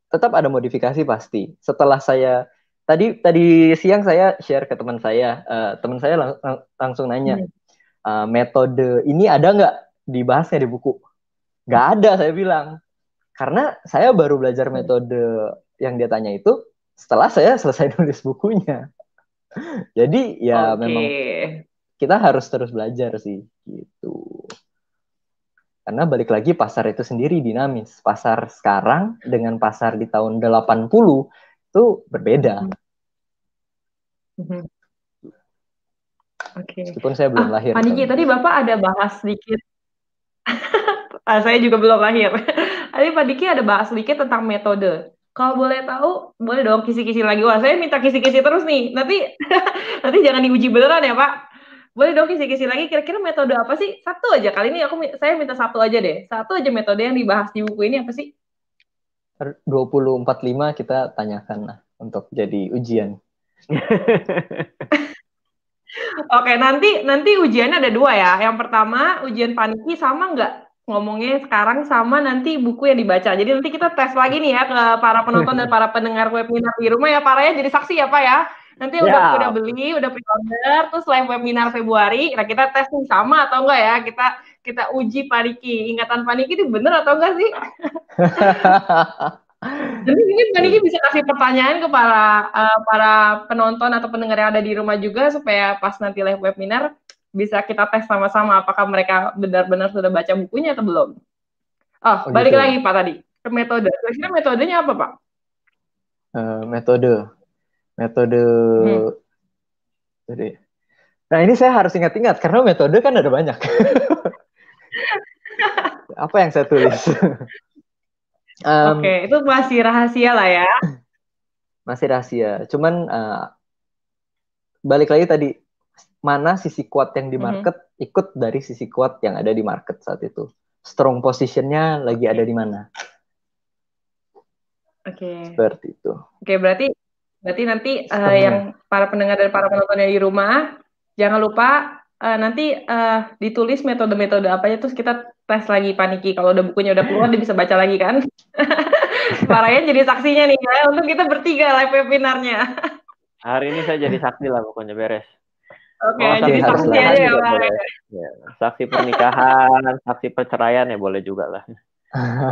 tetap ada modifikasi pasti setelah saya tadi tadi siang saya share ke teman saya, uh, teman saya lang lang langsung nanya hmm. uh, metode ini ada nggak dibahasnya di buku? Nggak ada saya bilang karena saya baru belajar hmm. metode yang dia tanya itu setelah saya selesai nulis bukunya. Jadi ya okay. memang kita harus terus belajar sih gitu. Karena balik lagi pasar itu sendiri dinamis. Pasar sekarang dengan pasar di tahun 80 itu berbeda. Mm-hmm. Oke. Okay. Meskipun saya belum ah, lahir. Pak kan. tadi Bapak ada bahas sedikit. ah, saya juga belum lahir. Tadi Pak Diki ada bahas sedikit tentang metode. Kalau boleh tahu, boleh dong kisi-kisi lagi. Wah, saya minta kisi-kisi terus nih. Nanti nanti jangan diuji beneran ya, Pak. Boleh dong kisi-kisi lagi. Kira-kira metode apa sih? Satu aja kali ini aku saya minta satu aja deh. Satu aja metode yang dibahas di buku ini apa sih? 2045 kita tanyakan lah untuk jadi ujian. Oke, nanti nanti ujiannya ada dua ya. Yang pertama, ujian paniki sama nggak ngomongnya sekarang sama nanti buku yang dibaca. Jadi nanti kita tes lagi nih ya ke para penonton dan para pendengar webinar di rumah ya. Para ya jadi saksi ya Pak ya. Nanti yeah. udah ya. udah beli, udah pre-order, terus live webinar Februari. Nah kita tes sama atau enggak ya? Kita kita uji Riki, Ingatan Paniki itu benar atau enggak sih? Jadi mungkin Paniki bisa kasih pertanyaan ke para uh, para penonton atau pendengar yang ada di rumah juga supaya pas nanti live webinar bisa kita tes sama-sama apakah mereka benar-benar sudah baca bukunya atau belum. Oh, oh balik gitu. lagi Pak tadi ke metode. Kira-kira metodenya apa Pak? Uh, metode, metode hmm. jadi. Nah ini saya harus ingat-ingat karena metode kan ada banyak. apa yang saya tulis? um, Oke, okay, itu masih rahasia lah ya. Masih rahasia. Cuman uh, balik lagi tadi mana sisi kuat yang di mhm. market mm -hmm. ikut dari sisi kuat yang ada di market saat itu. Strong positionnya lagi ada di mana? Oke. Okay. Seperti itu. Oke, okay, berarti berarti nanti uh, yang para pendengar dan para penontonnya di rumah jangan lupa uh, nanti uh, ditulis metode-metode apa ya terus kita tes lagi Paniki. Kalau udah bukunya udah keluar dia bisa baca lagi kan. Parayan jadi saksinya nih ya untuk kita bertiga live webinarnya. Hari ini saya jadi saksi lah pokoknya beres. Oke, okay, jadi saksi aja ya, Ya, saksi pernikahan, saksi perceraian ya boleh juga lah.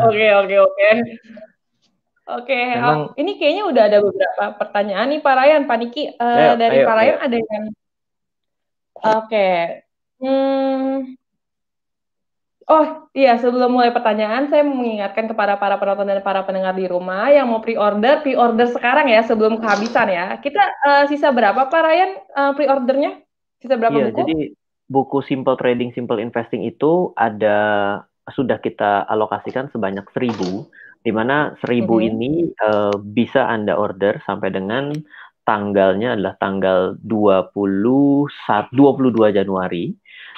Oke, oke, oke. Oke, ini kayaknya udah ada beberapa pertanyaan nih Pak Ryan, Pak Niki. Uh, ayo, dari ayo, Pak Ryan ayo. ada yang Oke. Okay. Hmm. Oh iya, sebelum mulai pertanyaan, saya mengingatkan kepada para penonton dan para pendengar di rumah yang mau pre-order, pre-order sekarang ya sebelum kehabisan ya. Kita uh, sisa berapa Pak Ryan uh, pre-ordernya? Sisa berapa iya, buku? Jadi buku Simple Trading, Simple Investing itu ada sudah kita alokasikan sebanyak seribu, di mana seribu mm -hmm. ini uh, bisa anda order sampai dengan tanggalnya adalah tanggal 20 22 Januari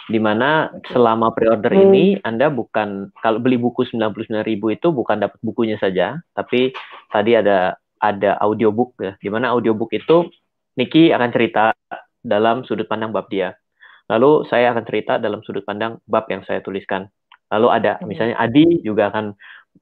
di mana selama pre-order hmm. ini Anda bukan kalau beli buku 99.000 itu bukan dapat bukunya saja, tapi tadi ada ada audiobook ya, di mana audiobook itu Niki akan cerita dalam sudut pandang bab dia. Lalu saya akan cerita dalam sudut pandang bab yang saya tuliskan. Lalu ada misalnya Adi juga akan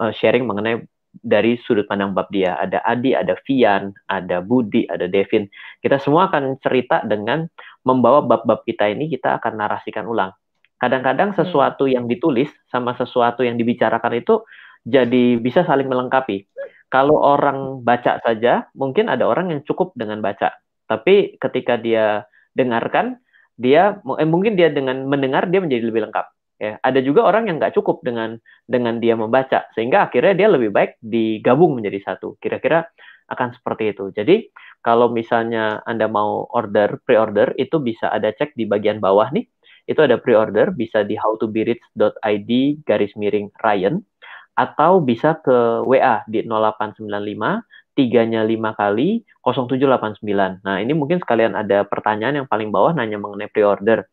eh, sharing mengenai dari sudut pandang bab dia. Ada Adi, ada Vian, ada Budi, ada Devin. Kita semua akan cerita dengan membawa bab-bab kita ini kita akan narasikan ulang. Kadang-kadang hmm. sesuatu yang ditulis sama sesuatu yang dibicarakan itu jadi bisa saling melengkapi. Kalau orang baca saja, mungkin ada orang yang cukup dengan baca. Tapi ketika dia dengarkan, dia eh, mungkin dia dengan mendengar dia menjadi lebih lengkap ya ada juga orang yang nggak cukup dengan dengan dia membaca sehingga akhirnya dia lebih baik digabung menjadi satu kira-kira akan seperti itu jadi kalau misalnya anda mau order pre-order itu bisa ada cek di bagian bawah nih itu ada pre-order bisa di howtobirits.id garis miring Ryan atau bisa ke WA di 0895 tiganya lima kali 0789. Nah ini mungkin sekalian ada pertanyaan yang paling bawah nanya mengenai pre-order.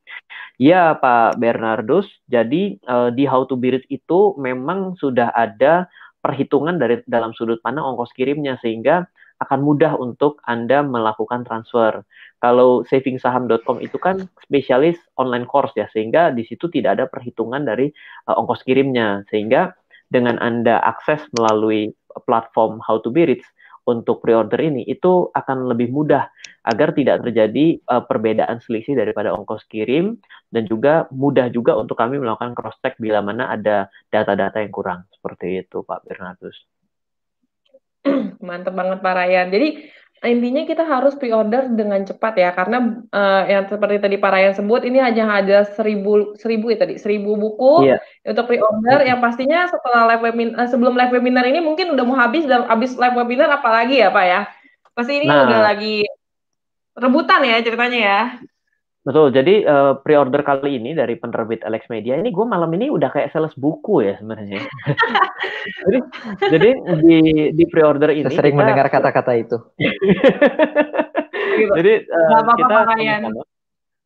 Ya Pak Bernardus, jadi uh, di How to Birit itu memang sudah ada perhitungan dari dalam sudut pandang ongkos kirimnya sehingga akan mudah untuk Anda melakukan transfer. Kalau savingsaham.com itu kan spesialis online course ya, sehingga di situ tidak ada perhitungan dari uh, ongkos kirimnya. Sehingga dengan Anda akses melalui platform How to Be Rich, untuk pre-order ini itu akan lebih mudah agar tidak terjadi uh, perbedaan selisih daripada ongkos kirim dan juga mudah juga untuk kami melakukan cross check bila mana ada data-data yang kurang seperti itu Pak Bernardus. Mantap banget Pak Ryan. Jadi intinya kita harus pre-order dengan cepat ya karena uh, yang seperti tadi para yang sebut ini hanya ada seribu seribu ya tadi seribu buku yeah. untuk pre-order yang pastinya setelah live webinar eh, sebelum live webinar ini mungkin udah mau habis dan habis live webinar apalagi ya pak ya pasti ini nah, udah lagi rebutan ya ceritanya ya Betul. Jadi uh, pre-order kali ini dari penerbit Alex Media ini gue malam ini udah kayak sales buku ya sebenarnya. jadi, jadi di di pre-order ini sering kita... mendengar kata-kata itu. jadi uh, apa -apa kita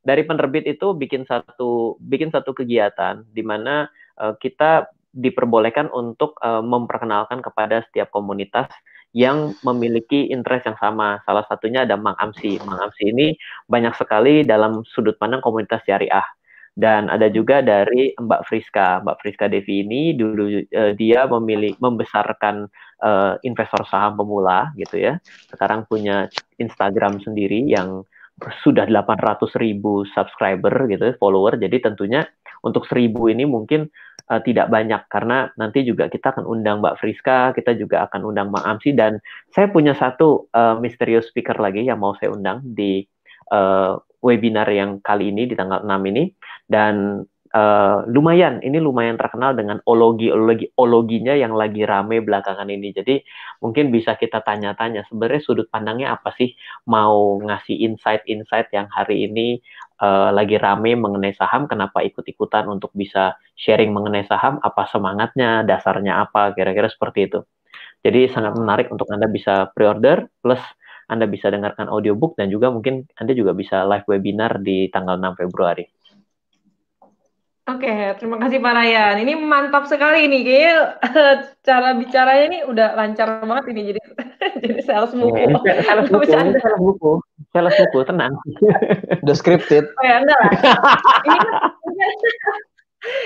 dari penerbit itu bikin satu bikin satu kegiatan di mana uh, kita diperbolehkan untuk uh, memperkenalkan kepada setiap komunitas yang memiliki interest yang sama. Salah satunya ada Mang Amsi. Mang Amsi ini banyak sekali dalam sudut pandang komunitas syariah. Dan ada juga dari Mbak Friska. Mbak Friska Devi ini dulu uh, dia memilih membesarkan uh, investor saham pemula gitu ya. Sekarang punya Instagram sendiri yang sudah 800 ribu subscriber gitu follower. Jadi tentunya untuk seribu ini mungkin uh, tidak banyak karena nanti juga kita akan undang Mbak Friska, kita juga akan undang Mbak Amsi dan saya punya satu uh, misterius speaker lagi yang mau saya undang di uh, webinar yang kali ini di tanggal 6 ini dan uh, lumayan ini lumayan terkenal dengan ologi ologi ologinya yang lagi rame belakangan ini jadi mungkin bisa kita tanya-tanya sebenarnya sudut pandangnya apa sih mau ngasih insight-insight yang hari ini uh, lagi rame mengenai saham kenapa ikut-ikutan untuk bisa sharing mengenai saham apa semangatnya dasarnya apa kira-kira seperti itu jadi sangat menarik untuk anda bisa pre-order plus anda bisa dengarkan audiobook dan juga mungkin Anda juga bisa live webinar di tanggal 6 Februari. Oke, terima kasih Pak Ryan. Ini mantap sekali ini, Gil. cara bicaranya ini udah lancar banget ini. Jadi, jadi sales iya, buku. Yeah, sales buku, sales buku, buku, tenang. udah scripted. Oh ya, enggak lah. Kan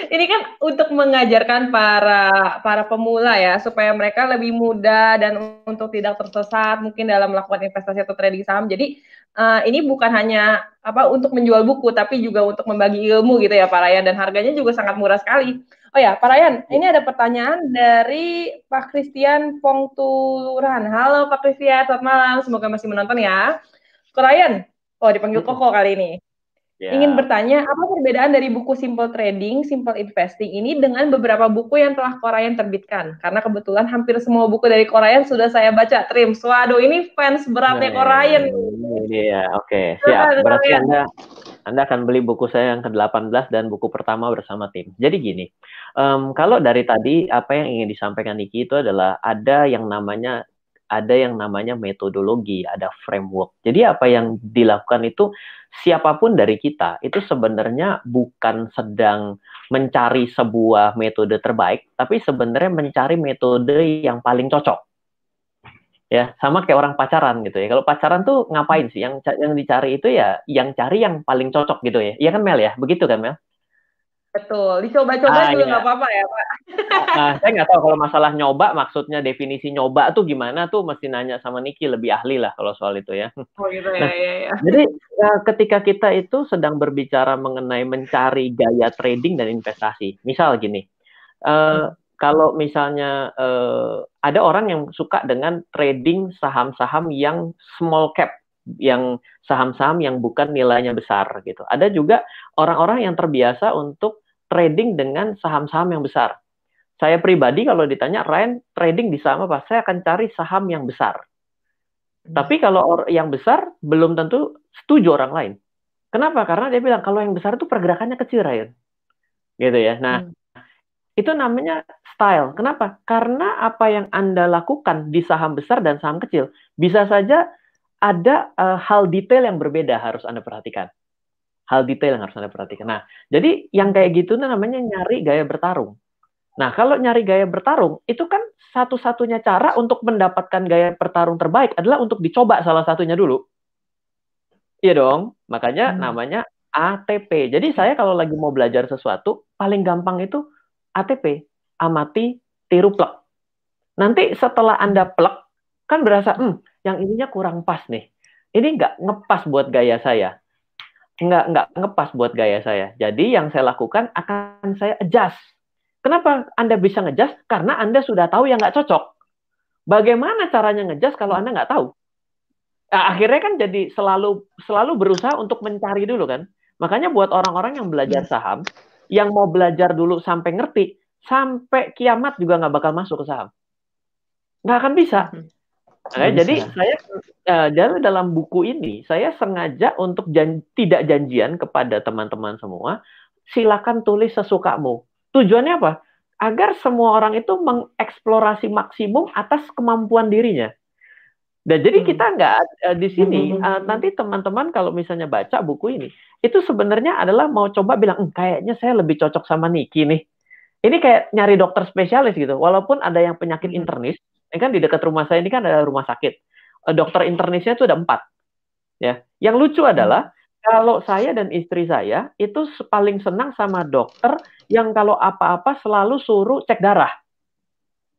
ini kan untuk mengajarkan para para pemula ya supaya mereka lebih mudah dan untuk tidak tersesat mungkin dalam melakukan investasi atau trading saham. Jadi uh, ini bukan hanya apa untuk menjual buku tapi juga untuk membagi ilmu gitu ya Pak Ryan dan harganya juga sangat murah sekali. Oh ya Pak Ryan, ini ada pertanyaan dari Pak Christian Pongturan. Halo Pak Christian, selamat malam. Semoga masih menonton ya. Pak Ryan, oh dipanggil iya. Koko kali ini. Yeah. Ingin bertanya, apa perbedaan dari buku Simple Trading, Simple Investing ini dengan beberapa buku yang telah Korean terbitkan? Karena kebetulan hampir semua buku dari Korean sudah saya baca. Trim. waduh ini fans beratnya yeah, Korean. Iya, yeah, oke. Okay. Yeah, berarti Anda anda akan beli buku saya yang ke-18 dan buku pertama bersama tim. Jadi gini, um, kalau dari tadi apa yang ingin disampaikan Niki itu adalah ada yang namanya ada yang namanya metodologi, ada framework. Jadi apa yang dilakukan itu siapapun dari kita itu sebenarnya bukan sedang mencari sebuah metode terbaik, tapi sebenarnya mencari metode yang paling cocok. Ya, sama kayak orang pacaran gitu ya. Kalau pacaran tuh ngapain sih? Yang yang dicari itu ya yang cari yang paling cocok gitu ya. Iya kan Mel ya? Begitu kan Mel? Betul, dicoba-coba ah, juga iya. nggak iya. apa-apa ya Pak. Nah, saya nggak tahu kalau masalah nyoba, maksudnya definisi nyoba tuh gimana tuh mesti nanya sama Niki lebih ahli lah kalau soal itu ya. Oh gitu ya, nah, ya, ya. Jadi eh, ketika kita itu sedang berbicara mengenai mencari gaya trading dan investasi, misal gini, eh, hmm. kalau misalnya uh, ada orang yang suka dengan trading saham-saham yang small cap, yang saham-saham yang bukan nilainya besar gitu. Ada juga orang-orang yang terbiasa untuk trading dengan saham-saham yang besar. Saya pribadi kalau ditanya Ryan trading di saham apa? Saya akan cari saham yang besar. Hmm. Tapi kalau yang besar belum tentu setuju orang lain. Kenapa? Karena dia bilang kalau yang besar itu pergerakannya kecil Ryan. Gitu ya. Nah, hmm. itu namanya style. Kenapa? Karena apa yang Anda lakukan di saham besar dan saham kecil bisa saja ada uh, hal detail yang berbeda harus Anda perhatikan. Hal detail yang harus Anda perhatikan. Nah, jadi yang kayak gitu namanya nyari gaya bertarung. Nah, kalau nyari gaya bertarung, itu kan satu-satunya cara untuk mendapatkan gaya bertarung terbaik adalah untuk dicoba salah satunya dulu. Iya dong, makanya hmm. namanya ATP. Jadi saya kalau lagi mau belajar sesuatu, paling gampang itu ATP, amati, tiru, plek. Nanti setelah Anda plek, kan berasa hmm yang ininya kurang pas nih ini nggak ngepas buat gaya saya nggak nggak ngepas buat gaya saya jadi yang saya lakukan akan saya adjust kenapa anda bisa ngejust karena anda sudah tahu yang nggak cocok bagaimana caranya ngejust kalau anda nggak tahu nah, akhirnya kan jadi selalu selalu berusaha untuk mencari dulu kan makanya buat orang-orang yang belajar iya. saham yang mau belajar dulu sampai ngerti sampai kiamat juga nggak bakal masuk ke saham nggak akan bisa hmm nah, jadi ya. saya uh, dalam buku ini saya sengaja untuk jan, tidak janjian kepada teman-teman semua, silakan tulis sesukamu. Tujuannya apa? Agar semua orang itu mengeksplorasi maksimum atas kemampuan dirinya. Dan jadi hmm. kita nggak uh, di sini uh, nanti teman-teman kalau misalnya baca buku ini itu sebenarnya adalah mau coba bilang kayaknya saya lebih cocok sama Niki nih. Ini kayak nyari dokter spesialis gitu. Walaupun ada yang penyakit internis, ini kan di dekat rumah saya ini kan ada rumah sakit. Eh, dokter internisnya itu ada empat. Ya, yang lucu hmm. adalah kalau saya dan istri saya itu paling senang sama dokter yang kalau apa-apa selalu suruh cek darah.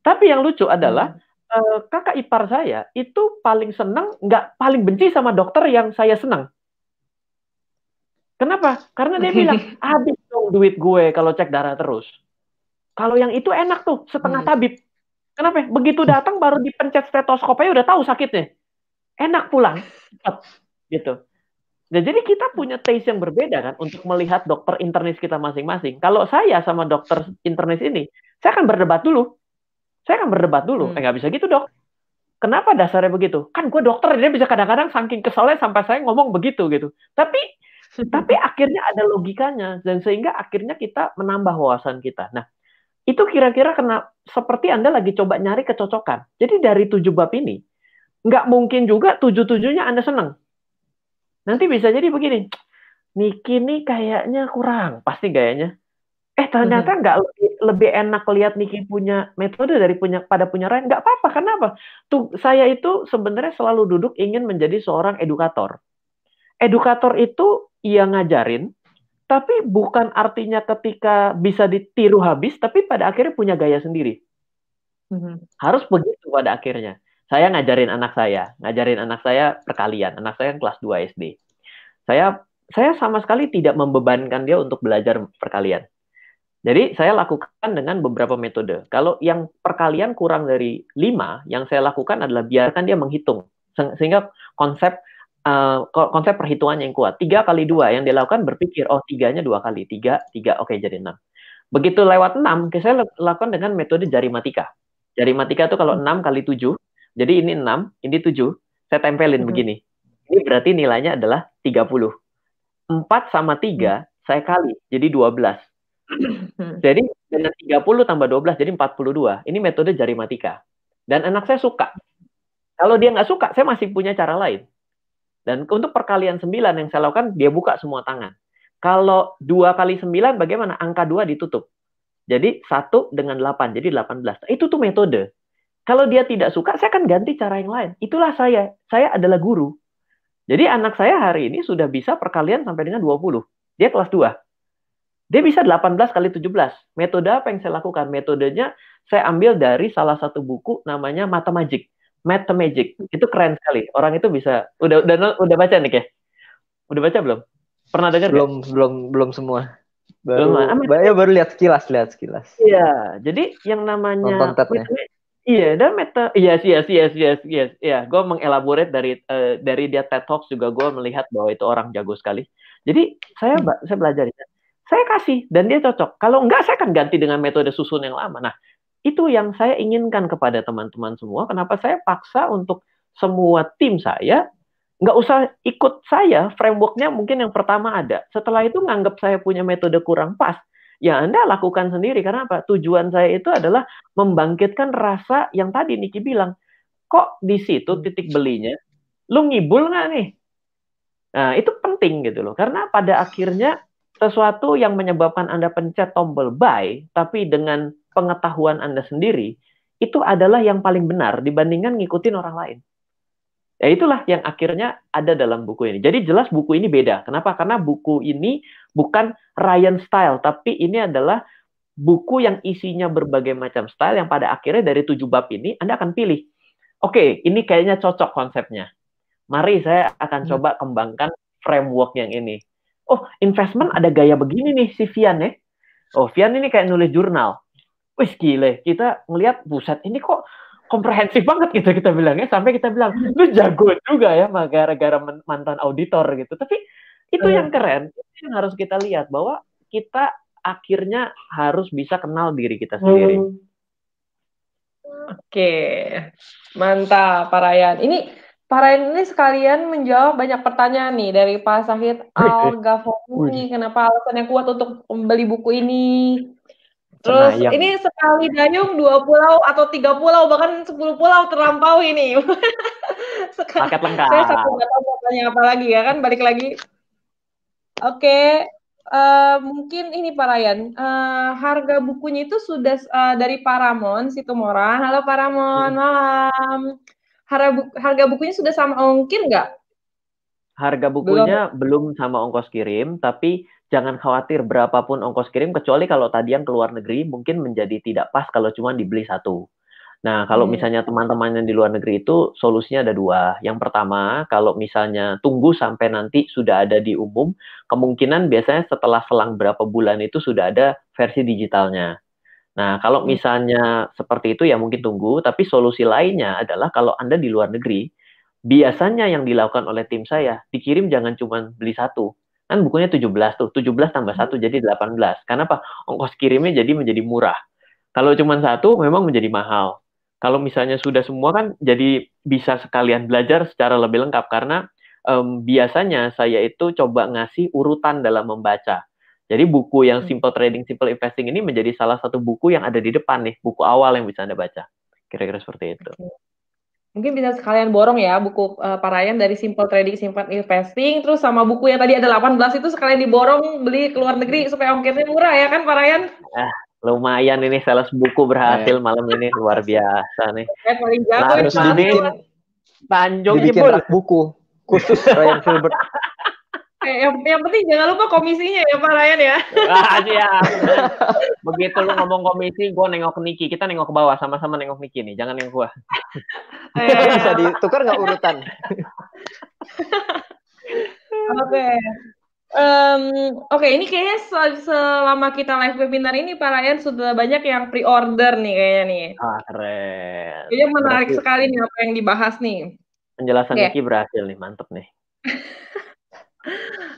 Tapi yang lucu adalah hmm. eh, kakak ipar saya itu paling senang nggak paling benci sama dokter yang saya senang. Kenapa? Karena dia bilang habis dong duit gue kalau cek darah terus. Kalau yang itu enak tuh setengah hmm. tabib. Kenapa? Ya? Begitu datang baru dipencet stetoskopnya udah tahu sakitnya. Enak pulang. Gitu. Nah, jadi kita punya taste yang berbeda kan untuk melihat dokter internis kita masing-masing. Kalau saya sama dokter internis ini, saya akan berdebat dulu. Saya akan berdebat dulu. Hmm. Eh nggak bisa gitu dok. Kenapa dasarnya begitu? Kan gue dokter, dia bisa kadang-kadang saking keselnya sampai saya ngomong begitu gitu. Tapi tapi akhirnya ada logikanya dan sehingga akhirnya kita menambah wawasan kita. Nah, itu kira-kira kena seperti Anda lagi coba nyari kecocokan. Jadi dari tujuh bab ini, nggak mungkin juga tujuh-tujuhnya Anda senang. Nanti bisa jadi begini, Niki ini kayaknya kurang, pasti gayanya. Eh ternyata mhm. nggak lebih, lebih enak lihat Niki punya metode dari punya pada punya Ryan, nggak apa-apa. Kenapa? Tuh saya itu sebenarnya selalu duduk ingin menjadi seorang edukator. Edukator itu yang ngajarin, tapi bukan artinya ketika bisa ditiru habis, tapi pada akhirnya punya gaya sendiri. Mm-hmm. Harus begitu pada akhirnya. Saya ngajarin anak saya, ngajarin anak saya perkalian, anak saya yang kelas 2 SD. Saya saya sama sekali tidak membebankan dia untuk belajar perkalian. Jadi saya lakukan dengan beberapa metode. Kalau yang perkalian kurang dari 5, yang saya lakukan adalah biarkan dia menghitung. Sehingga konsep Eh, konsep perhitungan yang kuat. Tiga kali dua yang dilakukan berpikir, oh tiganya dua kali, tiga, tiga, oke okay, jadi enam. Begitu lewat enam, saya lakukan dengan metode jari matika jari matika itu kalau enam kali tujuh, jadi ini enam, ini tujuh, saya tempelin hmm. begini. Ini berarti nilainya adalah tiga puluh empat sama tiga saya kali, jadi dua 12. Mm-hmm. jadi dengan tiga puluh tambah dua belas jadi empat puluh dua Ini metode jari matika Dan anak saya suka. Kalau dia nggak suka, saya masih punya cara lain dan untuk perkalian 9 yang saya lakukan, dia buka semua tangan. Kalau dua kali 9 bagaimana? Angka dua ditutup. Jadi satu dengan 8, jadi 18. Nah, itu tuh metode. Kalau dia tidak suka, saya akan ganti cara yang lain. Itulah saya. Saya adalah guru. Jadi anak saya hari ini sudah bisa perkalian sampai dengan 20. Dia kelas 2. Dia bisa 18 kali 17. Metode apa yang saya lakukan? Metodenya saya ambil dari salah satu buku namanya Mata Magic. Meta Magic. Itu keren sekali. Orang itu bisa udah udah udah baca nih ya? Udah baca belum? Pernah dengar belum gak? belum belum semua. Baru belum, baru, ya baru lihat sekilas, lihat sekilas. Iya, jadi yang namanya Iya, dan meta iya sih iya sih iya. Ya, gue mengelaborate dari uh, dari dia TED Talks juga gue melihat bahwa itu orang jago sekali. Jadi saya saya belajar saya kasih dan dia cocok. Kalau enggak saya akan ganti dengan metode susun yang lama. Nah, itu yang saya inginkan kepada teman-teman semua. Kenapa saya paksa untuk semua tim saya nggak usah ikut saya frameworknya mungkin yang pertama ada. Setelah itu nganggap saya punya metode kurang pas, ya Anda lakukan sendiri. Karena apa? Tujuan saya itu adalah membangkitkan rasa yang tadi Niki bilang. Kok di situ hmm. titik belinya? Lu ngibul nggak nih? Nah, itu penting gitu loh. Karena pada akhirnya sesuatu yang menyebabkan Anda pencet tombol buy, tapi dengan pengetahuan Anda sendiri itu adalah yang paling benar dibandingkan ngikutin orang lain. Ya itulah yang akhirnya ada dalam buku ini. Jadi jelas buku ini beda. Kenapa? Karena buku ini bukan Ryan style, tapi ini adalah buku yang isinya berbagai macam style yang pada akhirnya dari tujuh bab ini Anda akan pilih. Oke, ini kayaknya cocok konsepnya. Mari saya akan hmm. coba kembangkan framework yang ini. Oh, investment ada gaya begini nih si Vian ya. Oh, Vian ini kayak nulis jurnal wih gile kita melihat buset ini kok komprehensif banget gitu kita bilangnya sampai kita bilang lu jago juga ya gara-gara mantan auditor gitu tapi itu iya. yang keren itu yang harus kita lihat bahwa kita akhirnya harus bisa kenal diri kita sendiri hmm. oke mantap Pak Ryan ini Pak ini sekalian menjawab banyak pertanyaan nih dari Pak Sahid oh, iya. Al Ghafoni kenapa alasan yang kuat untuk membeli buku ini Terus Senayang. ini sekali dayung dua pulau atau tiga pulau bahkan sepuluh pulau terlampau ini. Paket lengkap. Saya satu nggak tahu tanya apa lagi ya kan balik lagi. Oke, okay. uh, eh, mungkin ini Pak Ryan. Uh, harga bukunya itu sudah uh, dari Paramon Situmorang. Halo Paramon, hmm. malam. Harga, bu harga bukunya sudah sama ongkir nggak? Harga bukunya belum. belum sama ongkos kirim, tapi jangan khawatir berapapun ongkos kirim kecuali kalau tadi yang ke luar negeri mungkin menjadi tidak pas kalau cuma dibeli satu. Nah, kalau hmm. misalnya teman-teman yang di luar negeri itu solusinya ada dua. Yang pertama, kalau misalnya tunggu sampai nanti sudah ada di umum, kemungkinan biasanya setelah selang berapa bulan itu sudah ada versi digitalnya. Nah, kalau hmm. misalnya seperti itu ya mungkin tunggu, tapi solusi lainnya adalah kalau Anda di luar negeri, biasanya yang dilakukan oleh tim saya, dikirim jangan cuma beli satu, Kan bukunya 17 tuh, 17 tambah 1 hmm. jadi 18. Karena apa? Ongkos kirimnya jadi menjadi murah. Kalau cuma satu memang menjadi mahal. Kalau misalnya sudah semua kan jadi bisa sekalian belajar secara lebih lengkap karena um, biasanya saya itu coba ngasih urutan dalam membaca. Jadi buku yang hmm. Simple Trading, Simple Investing ini menjadi salah satu buku yang ada di depan nih, buku awal yang bisa Anda baca. Kira-kira seperti itu. Okay. Mungkin bisa sekalian borong ya buku uh, Pak dari Simple Trading, Simple Investing, terus sama buku yang tadi ada 18 itu sekalian diborong beli ke luar negeri supaya ongkirnya murah ya kan Parayan? Ryan? Ah, lumayan ini sales buku berhasil yeah. malam ini luar biasa nih. Eh, paling jago, harus nah, ini, Tanjung dibikin buku khusus Ryan Silver. Eh, yang, yang penting jangan lupa komisinya ya Pak Ryan ya. Ah, ya. Begitu lu ngomong komisi, gue nengok ke Niki. Kita nengok ke bawah, sama-sama nengok Niki nih. Jangan nengok gue. Eh. Oh, iya. Bisa ditukar nggak urutan? Oke. Okay. Um, Oke, okay, ini kayaknya selama kita live webinar ini, Pak Ryan sudah banyak yang pre-order nih kayaknya nih. Ah, keren. Kayaknya menarik berhasil. sekali nih apa yang dibahas nih. Penjelasan okay. Niki berhasil nih, mantep nih.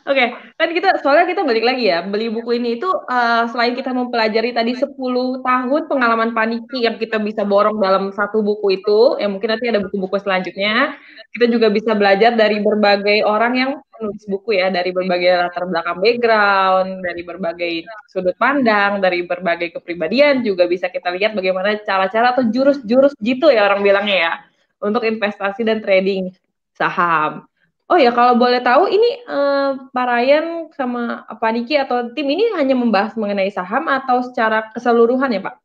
Oke, okay. kan kita soalnya kita balik lagi ya, beli buku ini itu uh, selain kita mempelajari tadi 10 tahun pengalaman paniki yang kita bisa borong dalam satu buku itu, yang mungkin nanti ada buku-buku selanjutnya, kita juga bisa belajar dari berbagai orang yang menulis buku ya, dari berbagai latar belakang background, dari berbagai sudut pandang, dari berbagai kepribadian juga bisa kita lihat bagaimana cara-cara atau jurus-jurus gitu ya orang bilangnya ya, untuk investasi dan trading saham. Oh ya, kalau boleh tahu ini uh, Pak Ryan sama Pak Diki atau tim ini hanya membahas mengenai saham atau secara keseluruhan ya Pak?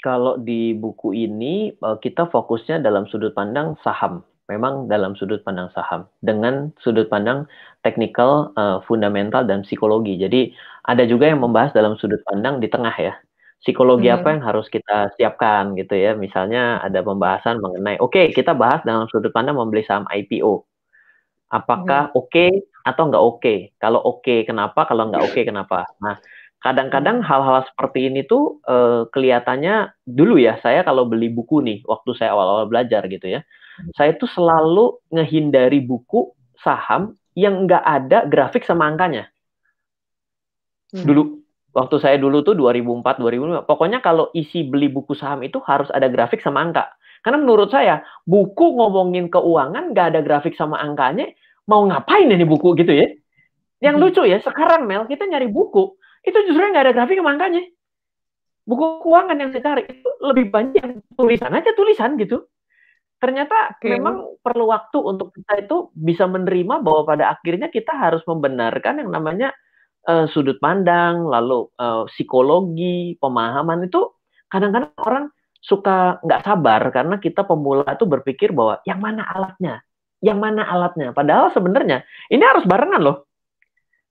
Kalau di buku ini eh, kita fokusnya dalam sudut pandang saham, memang dalam sudut pandang saham dengan sudut pandang teknikal, uh, eh, fundamental dan psikologi. Jadi ada juga yang membahas dalam sudut pandang di tengah ya psikologi hmm. apa yang harus kita siapkan gitu ya. Misalnya ada pembahasan mengenai oke okay, kita bahas dalam sudut pandang membeli saham IPO. Apakah hmm. oke okay atau nggak oke? Okay? Kalau oke okay, kenapa? Kalau nggak oke okay, kenapa? Nah, kadang-kadang hmm. hal-hal seperti ini tuh uh, kelihatannya dulu ya saya kalau beli buku nih waktu saya awal-awal belajar gitu ya. Hmm. Saya tuh selalu ngehindari buku saham yang nggak ada grafik sama angkanya. Hmm. Dulu waktu saya dulu tuh 2004 2005 pokoknya kalau isi beli buku saham itu harus ada grafik sama angka karena menurut saya buku ngomongin keuangan nggak ada grafik sama angkanya mau ngapain ini buku gitu ya yang hmm. lucu ya sekarang Mel kita nyari buku itu justru nggak ada grafik sama angkanya buku keuangan yang dicari itu lebih banyak tulisan aja tulisan gitu ternyata okay. memang perlu waktu untuk kita itu bisa menerima bahwa pada akhirnya kita harus membenarkan yang namanya uh, sudut pandang, lalu uh, psikologi, pemahaman itu kadang-kadang orang suka nggak sabar karena kita pemula itu berpikir bahwa yang mana alatnya, yang mana alatnya. Padahal sebenarnya ini harus barengan loh.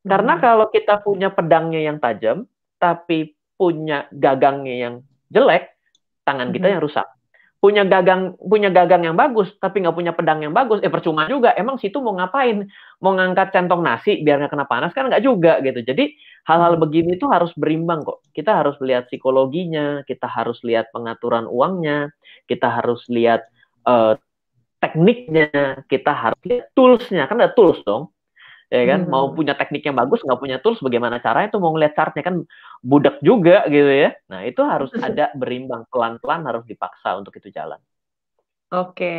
Karena hmm. kalau kita punya pedangnya yang tajam, tapi punya gagangnya yang jelek, tangan kita hmm. yang rusak punya gagang punya gagang yang bagus tapi nggak punya pedang yang bagus eh percuma juga emang situ mau ngapain mau ngangkat centong nasi biar nggak kena panas kan nggak juga gitu jadi hal-hal hmm. begini itu harus berimbang kok kita harus lihat psikologinya kita harus lihat pengaturan uangnya kita harus lihat uh, tekniknya kita harus lihat toolsnya kan ada tools dong ya kan hmm. mau punya teknik yang bagus nggak punya tools bagaimana caranya tuh mau ngeliat chartnya kan budak juga gitu ya nah itu harus ada berimbang pelan pelan harus dipaksa untuk itu jalan oke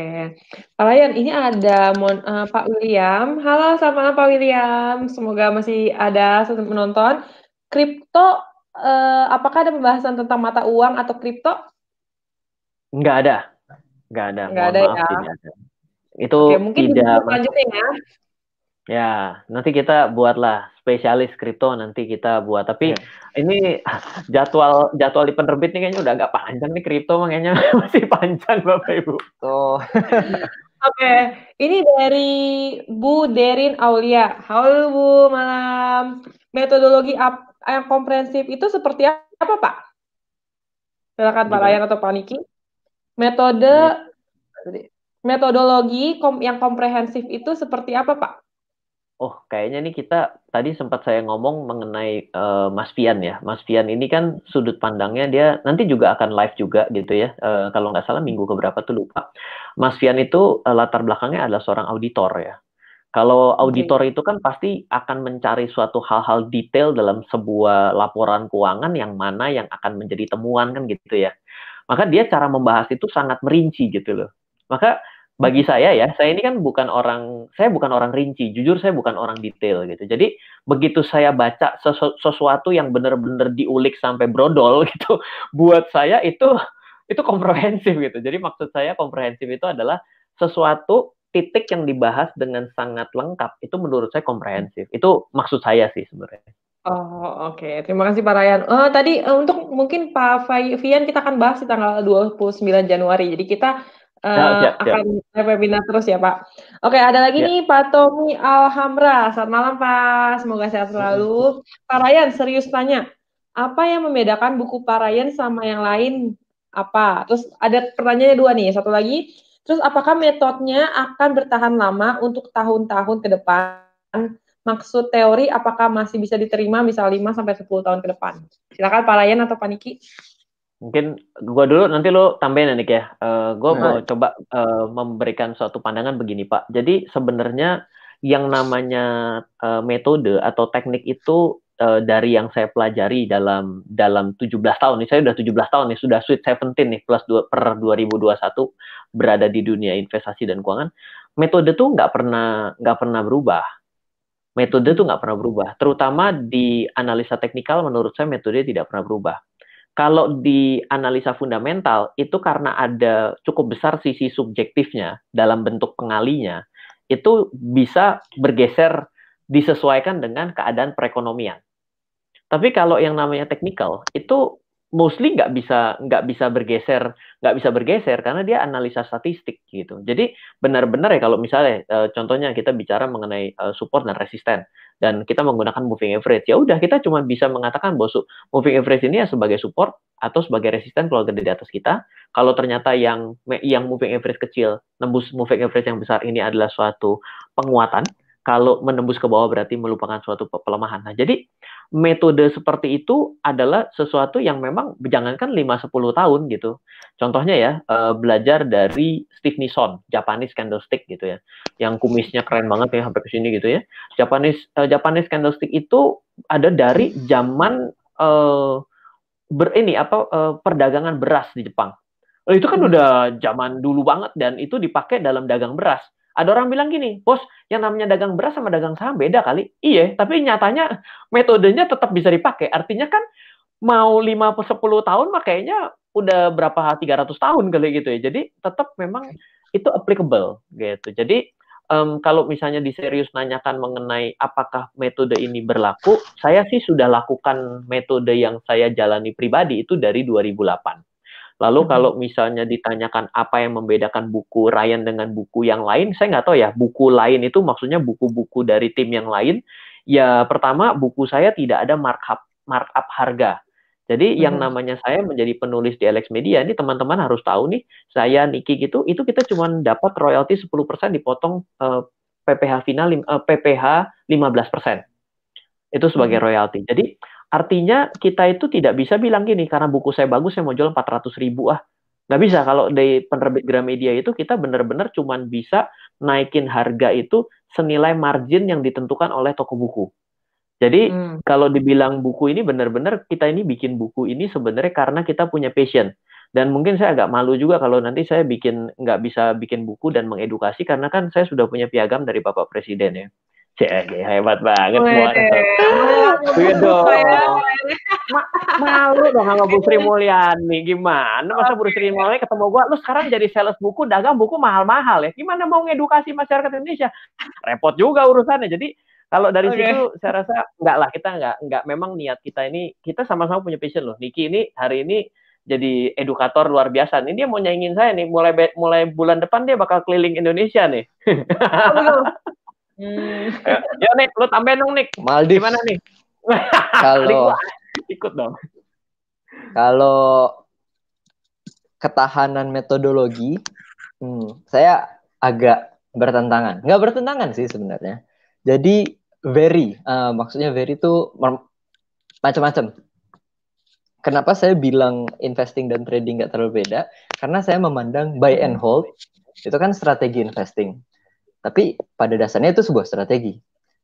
okay. ini ada mon, uh, Pak William halo selamat malam Pak William semoga masih ada menonton kripto uh, apakah ada pembahasan tentang mata uang atau kripto nggak ada nggak ada nggak ada maaf, ya ada. itu Oke, mungkin tidak lanjutin ya Ya, nanti kita buatlah spesialis kripto nanti kita buat. Tapi ya. ini jadwal jadwal di penerbit nih kayaknya udah agak panjang nih kripto makanya masih panjang Bapak Ibu. Oh. Oke, okay. ini dari Bu Derin Aulia. Halo Bu, malam. Metodologi apa yang komprehensif itu seperti apa Pak? Silakan Pak Layan atau Pak Niki? Metode metodologi yang komprehensif itu seperti apa Pak? oh kayaknya nih kita tadi sempat saya ngomong mengenai uh, Mas Fian ya. Mas Fian ini kan sudut pandangnya dia nanti juga akan live juga gitu ya. Uh, kalau nggak salah minggu keberapa tuh lupa. Mas Fian itu uh, latar belakangnya adalah seorang auditor ya. Kalau auditor itu kan pasti akan mencari suatu hal-hal detail dalam sebuah laporan keuangan yang mana yang akan menjadi temuan kan gitu ya. Maka dia cara membahas itu sangat merinci gitu loh. Maka bagi saya ya, saya ini kan bukan orang, saya bukan orang rinci, jujur saya bukan orang detail gitu. Jadi begitu saya baca sesu, sesuatu yang benar-benar diulik sampai brodol gitu, buat saya itu itu komprehensif gitu. Jadi maksud saya komprehensif itu adalah sesuatu titik yang dibahas dengan sangat lengkap itu menurut saya komprehensif. Itu maksud saya sih sebenarnya. Oh oke, okay. terima kasih Pak Ryan. Uh, tadi uh, untuk mungkin Pak Fian kita akan bahas di tanggal 29 Januari. Jadi kita Uh, siap, siap. akan webinar terus ya Pak. Oke, ada lagi siap. Ya. nih Pak Tommy Alhamra. Selamat malam Pak, semoga sehat selalu. Pak Ryan, serius tanya, apa yang membedakan buku Pak Ryan sama yang lain? Apa? Terus ada pertanyaannya dua nih, satu lagi. Terus apakah metodenya akan bertahan lama untuk tahun-tahun ke depan? Maksud teori apakah masih bisa diterima misal 5 sampai 10 tahun ke depan? Silakan Pak Ryan atau Pak Niki. Mungkin gue dulu nanti lo tambahin nih ya. Uh, ya. eh, gue hmm. mau coba uh, memberikan suatu pandangan begini Pak. Jadi sebenarnya yang namanya uh, metode atau teknik itu uh, dari yang saya pelajari dalam dalam 17 tahun nih saya sudah 17 tahun nih sudah sweet 17 nih plus 2 per 2021 berada di dunia investasi dan keuangan metode tuh nggak pernah nggak pernah berubah metode tuh nggak pernah berubah terutama di analisa teknikal menurut saya metode tidak pernah berubah kalau di analisa fundamental itu karena ada cukup besar sisi subjektifnya dalam bentuk pengalinya itu bisa bergeser disesuaikan dengan keadaan perekonomian. Tapi kalau yang namanya technical itu mostly nggak bisa nggak bisa bergeser nggak bisa bergeser karena dia analisa statistik gitu jadi benar-benar ya kalau misalnya eh, contohnya kita bicara mengenai eh, support dan resisten dan kita menggunakan moving average. Ya udah kita cuma bisa mengatakan bahwa moving average ini ya sebagai support atau sebagai resisten kalau gede di atas kita. Kalau ternyata yang yang moving average kecil nembus moving average yang besar ini adalah suatu penguatan, kalau menembus ke bawah berarti melupakan suatu pelemahan. Nah, jadi metode seperti itu adalah sesuatu yang memang jangankan 5 10 tahun gitu. Contohnya ya, eh, belajar dari Steve Nison, Japanese candlestick gitu ya. Yang kumisnya keren banget ya sampai ke sini gitu ya. Japanese eh, Japanese candlestick itu ada dari zaman eh, ber ini apa perdagangan beras di Jepang. itu kan hmm. udah zaman dulu banget dan itu dipakai dalam dagang beras. Ada orang bilang gini, bos, yang namanya dagang beras sama dagang saham beda kali. Iya, tapi nyatanya metodenya tetap bisa dipakai. Artinya kan mau 5 10 tahun makanya udah berapa 300 tahun kali gitu ya. Jadi tetap memang itu applicable gitu. Jadi um, kalau misalnya diserius nanyakan mengenai apakah metode ini berlaku, saya sih sudah lakukan metode yang saya jalani pribadi itu dari 2008. Lalu kalau misalnya ditanyakan apa yang membedakan buku Ryan dengan buku yang lain, saya nggak tahu ya. Buku lain itu maksudnya buku-buku dari tim yang lain. Ya pertama buku saya tidak ada markup markup harga. Jadi hmm. yang namanya saya menjadi penulis di Alex Media ini teman-teman harus tahu nih, saya Niki gitu, itu kita cuma dapat royalti 10% dipotong uh, eh, PPH final uh, PPH 15%. Itu sebagai royalti. Jadi Artinya kita itu tidak bisa bilang gini karena buku saya bagus saya mau jual 400 ribu ah. Nggak bisa kalau di penerbit Gramedia itu kita benar-benar cuman bisa naikin harga itu senilai margin yang ditentukan oleh toko buku. Jadi hmm. kalau dibilang buku ini benar-benar kita ini bikin buku ini sebenarnya karena kita punya passion. Dan mungkin saya agak malu juga kalau nanti saya bikin nggak bisa bikin buku dan mengedukasi karena kan saya sudah punya piagam dari Bapak Presiden ya. Cek, hebat banget semua. dong. malu dong sama Bu Sri Mulyani. Gimana masa Bu Sri Mulyani ketemu gua, lu sekarang jadi sales buku, dagang buku mahal-mahal ya. Gimana mau ngedukasi masyarakat Indonesia? Repot juga urusannya. Jadi kalau dari okay. situ saya rasa enggak lah kita enggak enggak memang niat kita ini kita sama-sama punya passion loh. Niki ini hari ini jadi edukator luar biasa. Ini dia mau nyaingin saya nih mulai mulai bulan depan dia bakal keliling Indonesia nih. Oh, Hmm. ya Nick, lu tambahin dong Nick. Maldives. Gimana nih? Kalau ikut dong. Kalau ketahanan metodologi, hmm, saya agak bertentangan. Nggak bertentangan sih sebenarnya. Jadi very, uh, eh, maksudnya very itu macam-macam. Kenapa saya bilang investing dan trading nggak terlalu beda? Karena saya memandang buy and hold itu kan strategi investing. Tapi pada dasarnya itu sebuah strategi.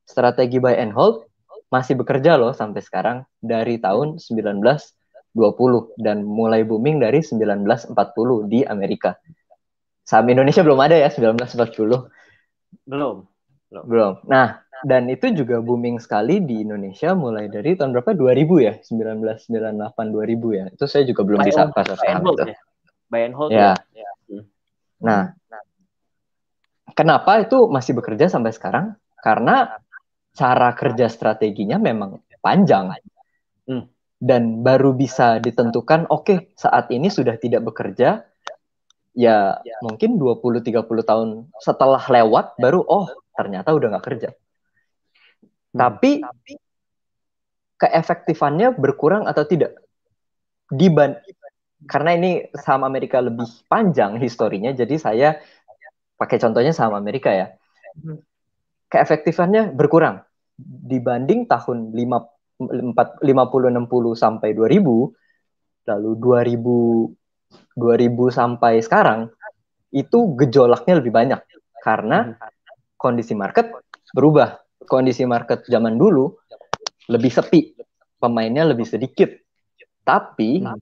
Strategi buy and hold masih bekerja loh sampai sekarang dari tahun 1920 dan mulai booming dari 1940 di Amerika. Saham Indonesia belum ada ya 1940. Belum. Belum. belum. Nah, dan itu juga booming sekali di Indonesia mulai dari tahun berapa? 2000 ya, 1998 2000 ya. Itu saya juga belum bisa pasar saham itu. Ya? Buy and hold ya. ya. Hmm. Nah, Kenapa itu masih bekerja sampai sekarang? Karena cara kerja strateginya memang panjang hmm. dan baru bisa ditentukan oke okay, saat ini sudah tidak bekerja ya, ya. mungkin 20-30 tahun setelah lewat baru oh ternyata udah nggak kerja hmm. tapi keefektifannya berkurang atau tidak diban karena ini saham Amerika lebih panjang historinya jadi saya pakai contohnya saham iya. Amerika ya hmm. keefektifannya berkurang dibanding tahun 50 60 sampai 2000 lalu 2000 2000 sampai sekarang itu gejolaknya lebih banyak karena hmm. kondisi market berubah kondisi market zaman dulu lebih sepi pemainnya lebih sedikit tapi hmm.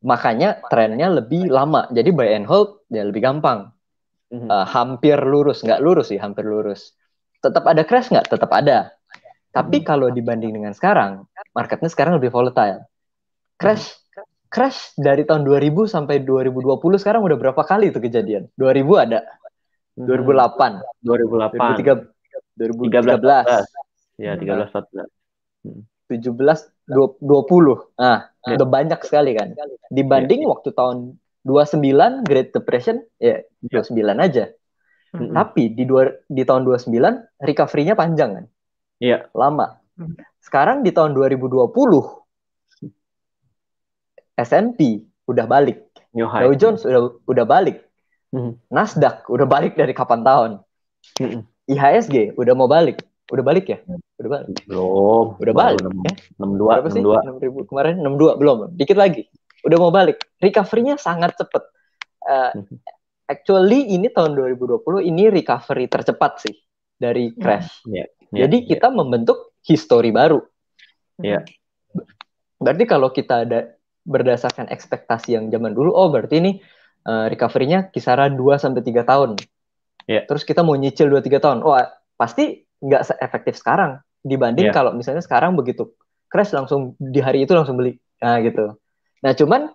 makanya trennya lebih lama jadi buy and hold ya lebih gampang mm-hmm. uh, hampir lurus nggak lurus sih hampir lurus tetap ada crash nggak tetap ada tapi mm-hmm. kalau dibanding dengan sekarang marketnya sekarang lebih volatile crash mm-hmm. crash dari tahun 2000 sampai 2020 sekarang udah berapa kali itu kejadian 2000 ada 2008 2008 2013 2013 ya 13 14 17 20 ah iya. udah banyak sekali kan iya. dibanding waktu tahun 29 Great Depression ya 29 ya. yeah. aja. Mm -hmm. Tapi di dua, di tahun 29 recovery-nya panjang kan? Iya. Yeah. Lama. Sekarang di tahun 2020 S&P udah balik. New high. Dow Jones udah udah balik. Mm -hmm. Nasdaq udah balik dari kapan tahun? Mm -hmm. IHSG udah mau balik. Udah balik ya? Udah balik. Belum. Udah balik. 62 ya? 62 62. Kemarin 62 belum. Dikit lagi udah mau balik recovery-nya sangat cepat uh, eh, hmm. actually ini tahun 2020 ini recovery tercepat sih dari hmm. crash yeah, yeah, jadi yeah. kita membentuk history baru yeah. berarti kalau kita ada berdasarkan ekspektasi yang zaman dulu oh berarti ini uh, recovery-nya kisaran 2 sampai 3 tahun. Yeah. Terus kita mau nyicil 2 3 tahun. Oh, pasti nggak efektif sekarang dibanding yeah. kalau misalnya sekarang begitu crash langsung di hari itu langsung beli. Nah, gitu. Nah, cuman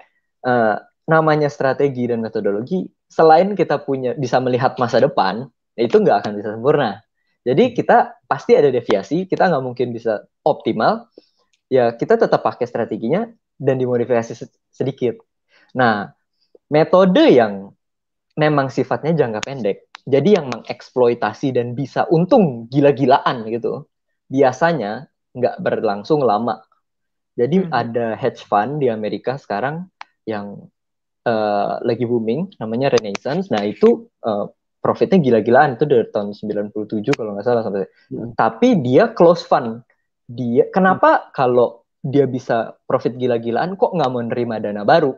uh, namanya strategi dan metodologi, selain kita punya bisa melihat masa depan, itu nggak akan bisa sempurna. Jadi hmm. kita pasti ada deviasi, kita nggak mungkin bisa optimal. Ya kita tetap pakai strateginya dan dimodifikasi sedikit. Nah, metode yang memang sifatnya jangka pendek, jadi yang mengeksploitasi dan bisa untung gila-gilaan gitu, biasanya nggak berlangsung lama jadi hmm. ada hedge fund di Amerika sekarang yang uh, lagi booming namanya Renaissance. Nah, itu uh, profitnya gila-gilaan itu dari tahun 97 kalau nggak salah sampai. Hmm. Tapi dia close fund. Dia kenapa hmm. kalau dia bisa profit gila-gilaan kok nggak menerima dana baru?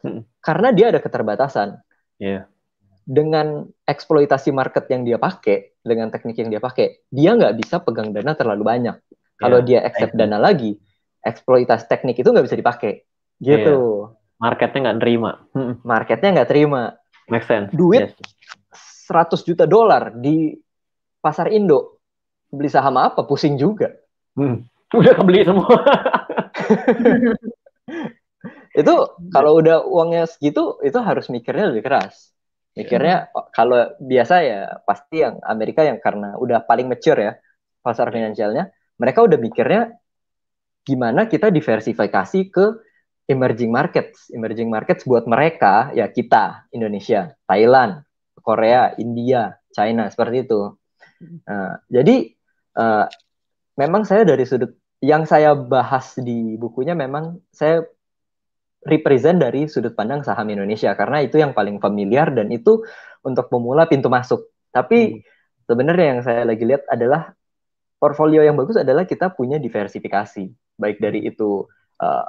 Hmm. Karena dia ada keterbatasan. Yeah dengan eksploitasi market yang dia pakai, dengan teknik yang dia pakai, dia nggak bisa pegang dana terlalu banyak. Yeah, Kalau iya. dia accept dana lagi, eksploitasi teknik itu nggak bisa dipakai gitu yeah. marketnya nggak terima hmm. marketnya nggak terima make sense duit yes. 100 juta dolar di pasar Indo beli saham apa pusing juga hmm. udah kebeli semua itu kalau udah uangnya segitu itu harus mikirnya lebih keras mikirnya yeah. kalau biasa ya pasti yang Amerika yang karena udah paling mature ya pasar iya. finansialnya mereka udah mikirnya gimana kita diversifikasi ke emerging markets. Emerging markets buat mereka ya kita Indonesia, Thailand, Korea, India, China seperti itu. Uh, jadi uh, memang saya dari sudut yang saya bahas di bukunya memang saya represent dari sudut pandang saham Indonesia karena itu yang paling familiar dan itu untuk pemula pintu masuk. Tapi hmm. sebenarnya yang saya lagi lihat adalah portfolio yang bagus adalah kita punya diversifikasi baik dari itu uh,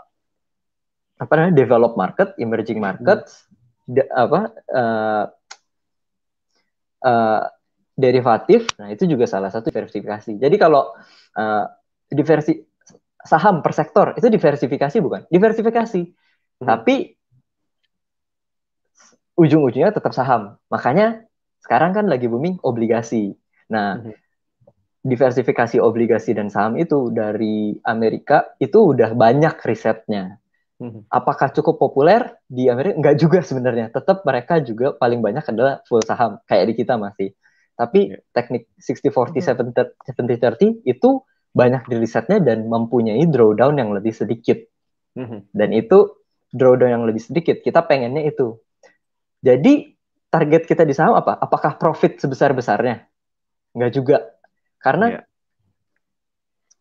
apa namanya develop market, emerging market, hmm. de, apa uh, uh, derivatif, nah itu juga salah satu diversifikasi. Jadi kalau uh, diversi saham per sektor itu diversifikasi bukan? Diversifikasi, hmm. tapi ujung-ujungnya tetap saham. Makanya sekarang kan lagi booming obligasi. Nah, hmm diversifikasi obligasi dan saham itu dari Amerika itu udah banyak risetnya. Mhm. Apakah cukup populer di Amerika? Enggak juga sebenarnya. Tetap mereka juga paling banyak adalah full saham kayak di kita masih. Tapi yeah. teknik 60 40 70 30 itu banyak di risetnya dan mempunyai drawdown yang lebih sedikit. Mhm. Dan itu drawdown yang lebih sedikit. Kita pengennya itu. Jadi target kita di saham apa? Apakah profit sebesar-besarnya? Enggak juga karena yeah.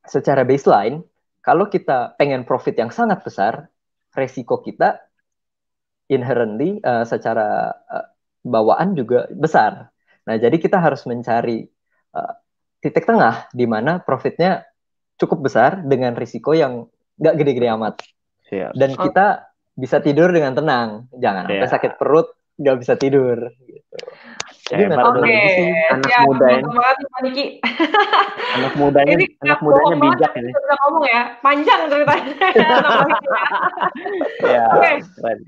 secara baseline, kalau kita pengen profit yang sangat besar, resiko kita inherently uh, secara uh, bawaan juga besar. Nah, jadi kita harus mencari uh, titik tengah di mana profitnya cukup besar dengan risiko yang nggak gede-gede amat. Siap. Dan oh. kita bisa tidur dengan tenang, jangan yeah. sakit perut nggak bisa tidur. Gitu. Oke, okay. anak ya, muda ini. Banget, Pak anak mudanya, ini anak mudanya bijak ini. Kita ngomong ya, panjang ceritanya. Ya, oke,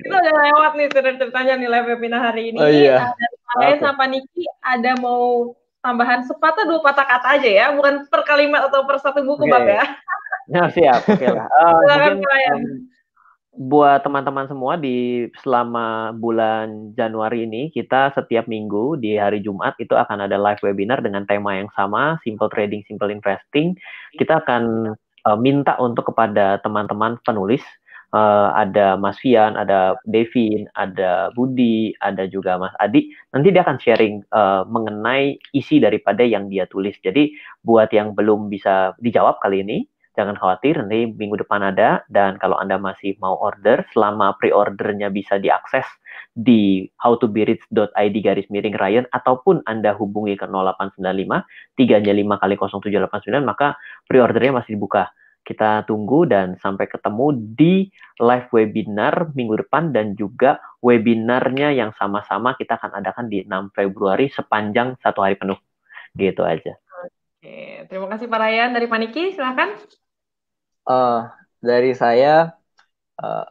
kita udah lewat nih ceritanya nih live webinar hari ini. Oh, iya. Ada nah, okay. sama Niki ada mau tambahan sepatah dua patah kata aja ya, bukan per kalimat atau per satu buku okay. bang ya. Nah, siap, oke okay lah. Uh, eh, Silahkan mungkin, buat teman-teman semua di selama bulan Januari ini kita setiap minggu di hari Jumat itu akan ada live webinar dengan tema yang sama simple trading simple investing kita akan uh, minta untuk kepada teman-teman penulis uh, ada Mas Fian ada Devin ada Budi ada juga Mas Adi nanti dia akan sharing uh, mengenai isi daripada yang dia tulis jadi buat yang belum bisa dijawab kali ini jangan khawatir nanti minggu depan ada dan kalau Anda masih mau order selama pre-ordernya bisa diakses di howtobirits.id garis miring Ryan ataupun Anda hubungi ke 0895 395 kali 0789 maka pre-ordernya masih dibuka. Kita tunggu dan sampai ketemu di live webinar minggu depan dan juga webinarnya yang sama-sama kita akan adakan di 6 Februari sepanjang satu hari penuh. Gitu aja terima kasih Pak Ryan. Dari Paniki, silahkan. Uh, eh, dari saya, uh,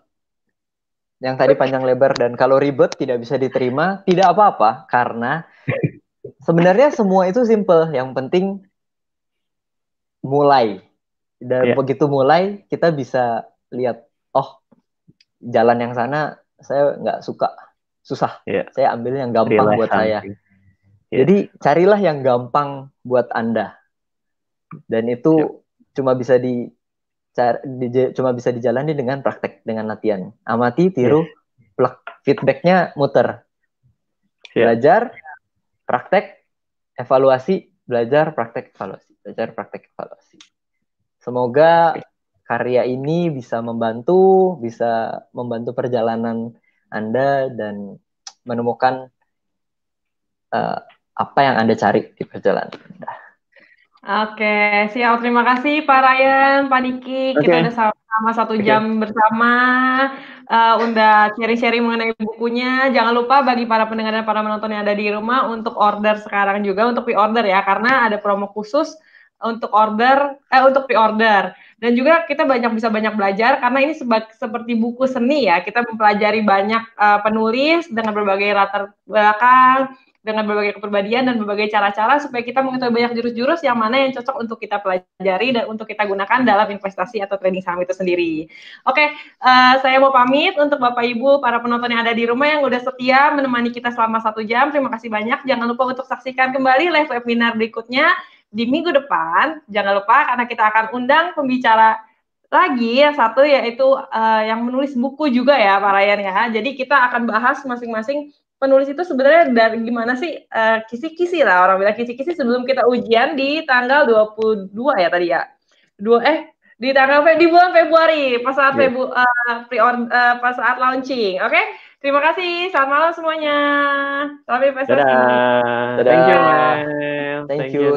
yang tadi panjang lebar dan kalau ribet tidak bisa diterima, tidak apa-apa. Karena sebenarnya semua itu simple. Yang penting mulai. Dan yeah. begitu mulai, kita bisa lihat, oh jalan yang sana saya nggak suka, susah. Yeah. Saya ambil yang gampang Relay buat saya. Yeah. Jadi carilah yang gampang buat Anda dan itu yep. Ya. cuma bisa di, car, di cuma bisa dijalani dengan praktek dengan latihan amati ya. tiru yeah. plak feedbacknya muter yep. Ya. belajar praktek evaluasi belajar praktek evaluasi belajar praktek evaluasi semoga karya ini bisa membantu bisa membantu perjalanan anda dan menemukan uh, apa yang anda cari di perjalanan anda. Oke, siap. Terima kasih Pak Ryan, Pak Niki. Okay. Kita udah sama satu jam bersama. Uh, eh, udah sharing-sharing mengenai bukunya. Jangan lupa bagi para pendengar dan para penonton yang ada di rumah untuk order sekarang juga untuk pre-order ya, karena ada promo khusus untuk order, eh untuk pre-order. Dan juga kita banyak bisa banyak belajar karena ini seba- seperti buku seni ya. Kita mempelajari banyak uh, penulis dengan berbagai latar belakang dengan berbagai kepribadian dan berbagai cara-cara supaya kita mengetahui banyak jurus-jurus yang mana yang cocok untuk kita pelajari dan untuk kita gunakan dalam investasi atau trading saham itu sendiri. Oke, okay, uh, eh, saya mau pamit untuk Bapak Ibu para penonton yang ada di rumah yang udah setia menemani kita selama satu jam. Terima kasih banyak. Jangan lupa untuk saksikan kembali live webinar berikutnya di minggu depan. Jangan lupa karena kita akan undang pembicara lagi yang satu yaitu uh, yang menulis buku juga ya Pak Ryan ya. Jadi kita akan bahas masing-masing penulis itu sebenarnya dari gimana sih kisi eh, kisi-kisi lah orang bilang kisi-kisi sebelum kita ujian di tanggal 22 ya tadi ya. Dua eh di tanggal di bulan Februari pas saat yeah. Febu, uh, eh, pre uh, eh, pas saat launching. Oke. Okay? Terima kasih. Selamat malam semuanya. Selamat investasi. Dadah. Dadah. Thank you. Thank you. Thank you.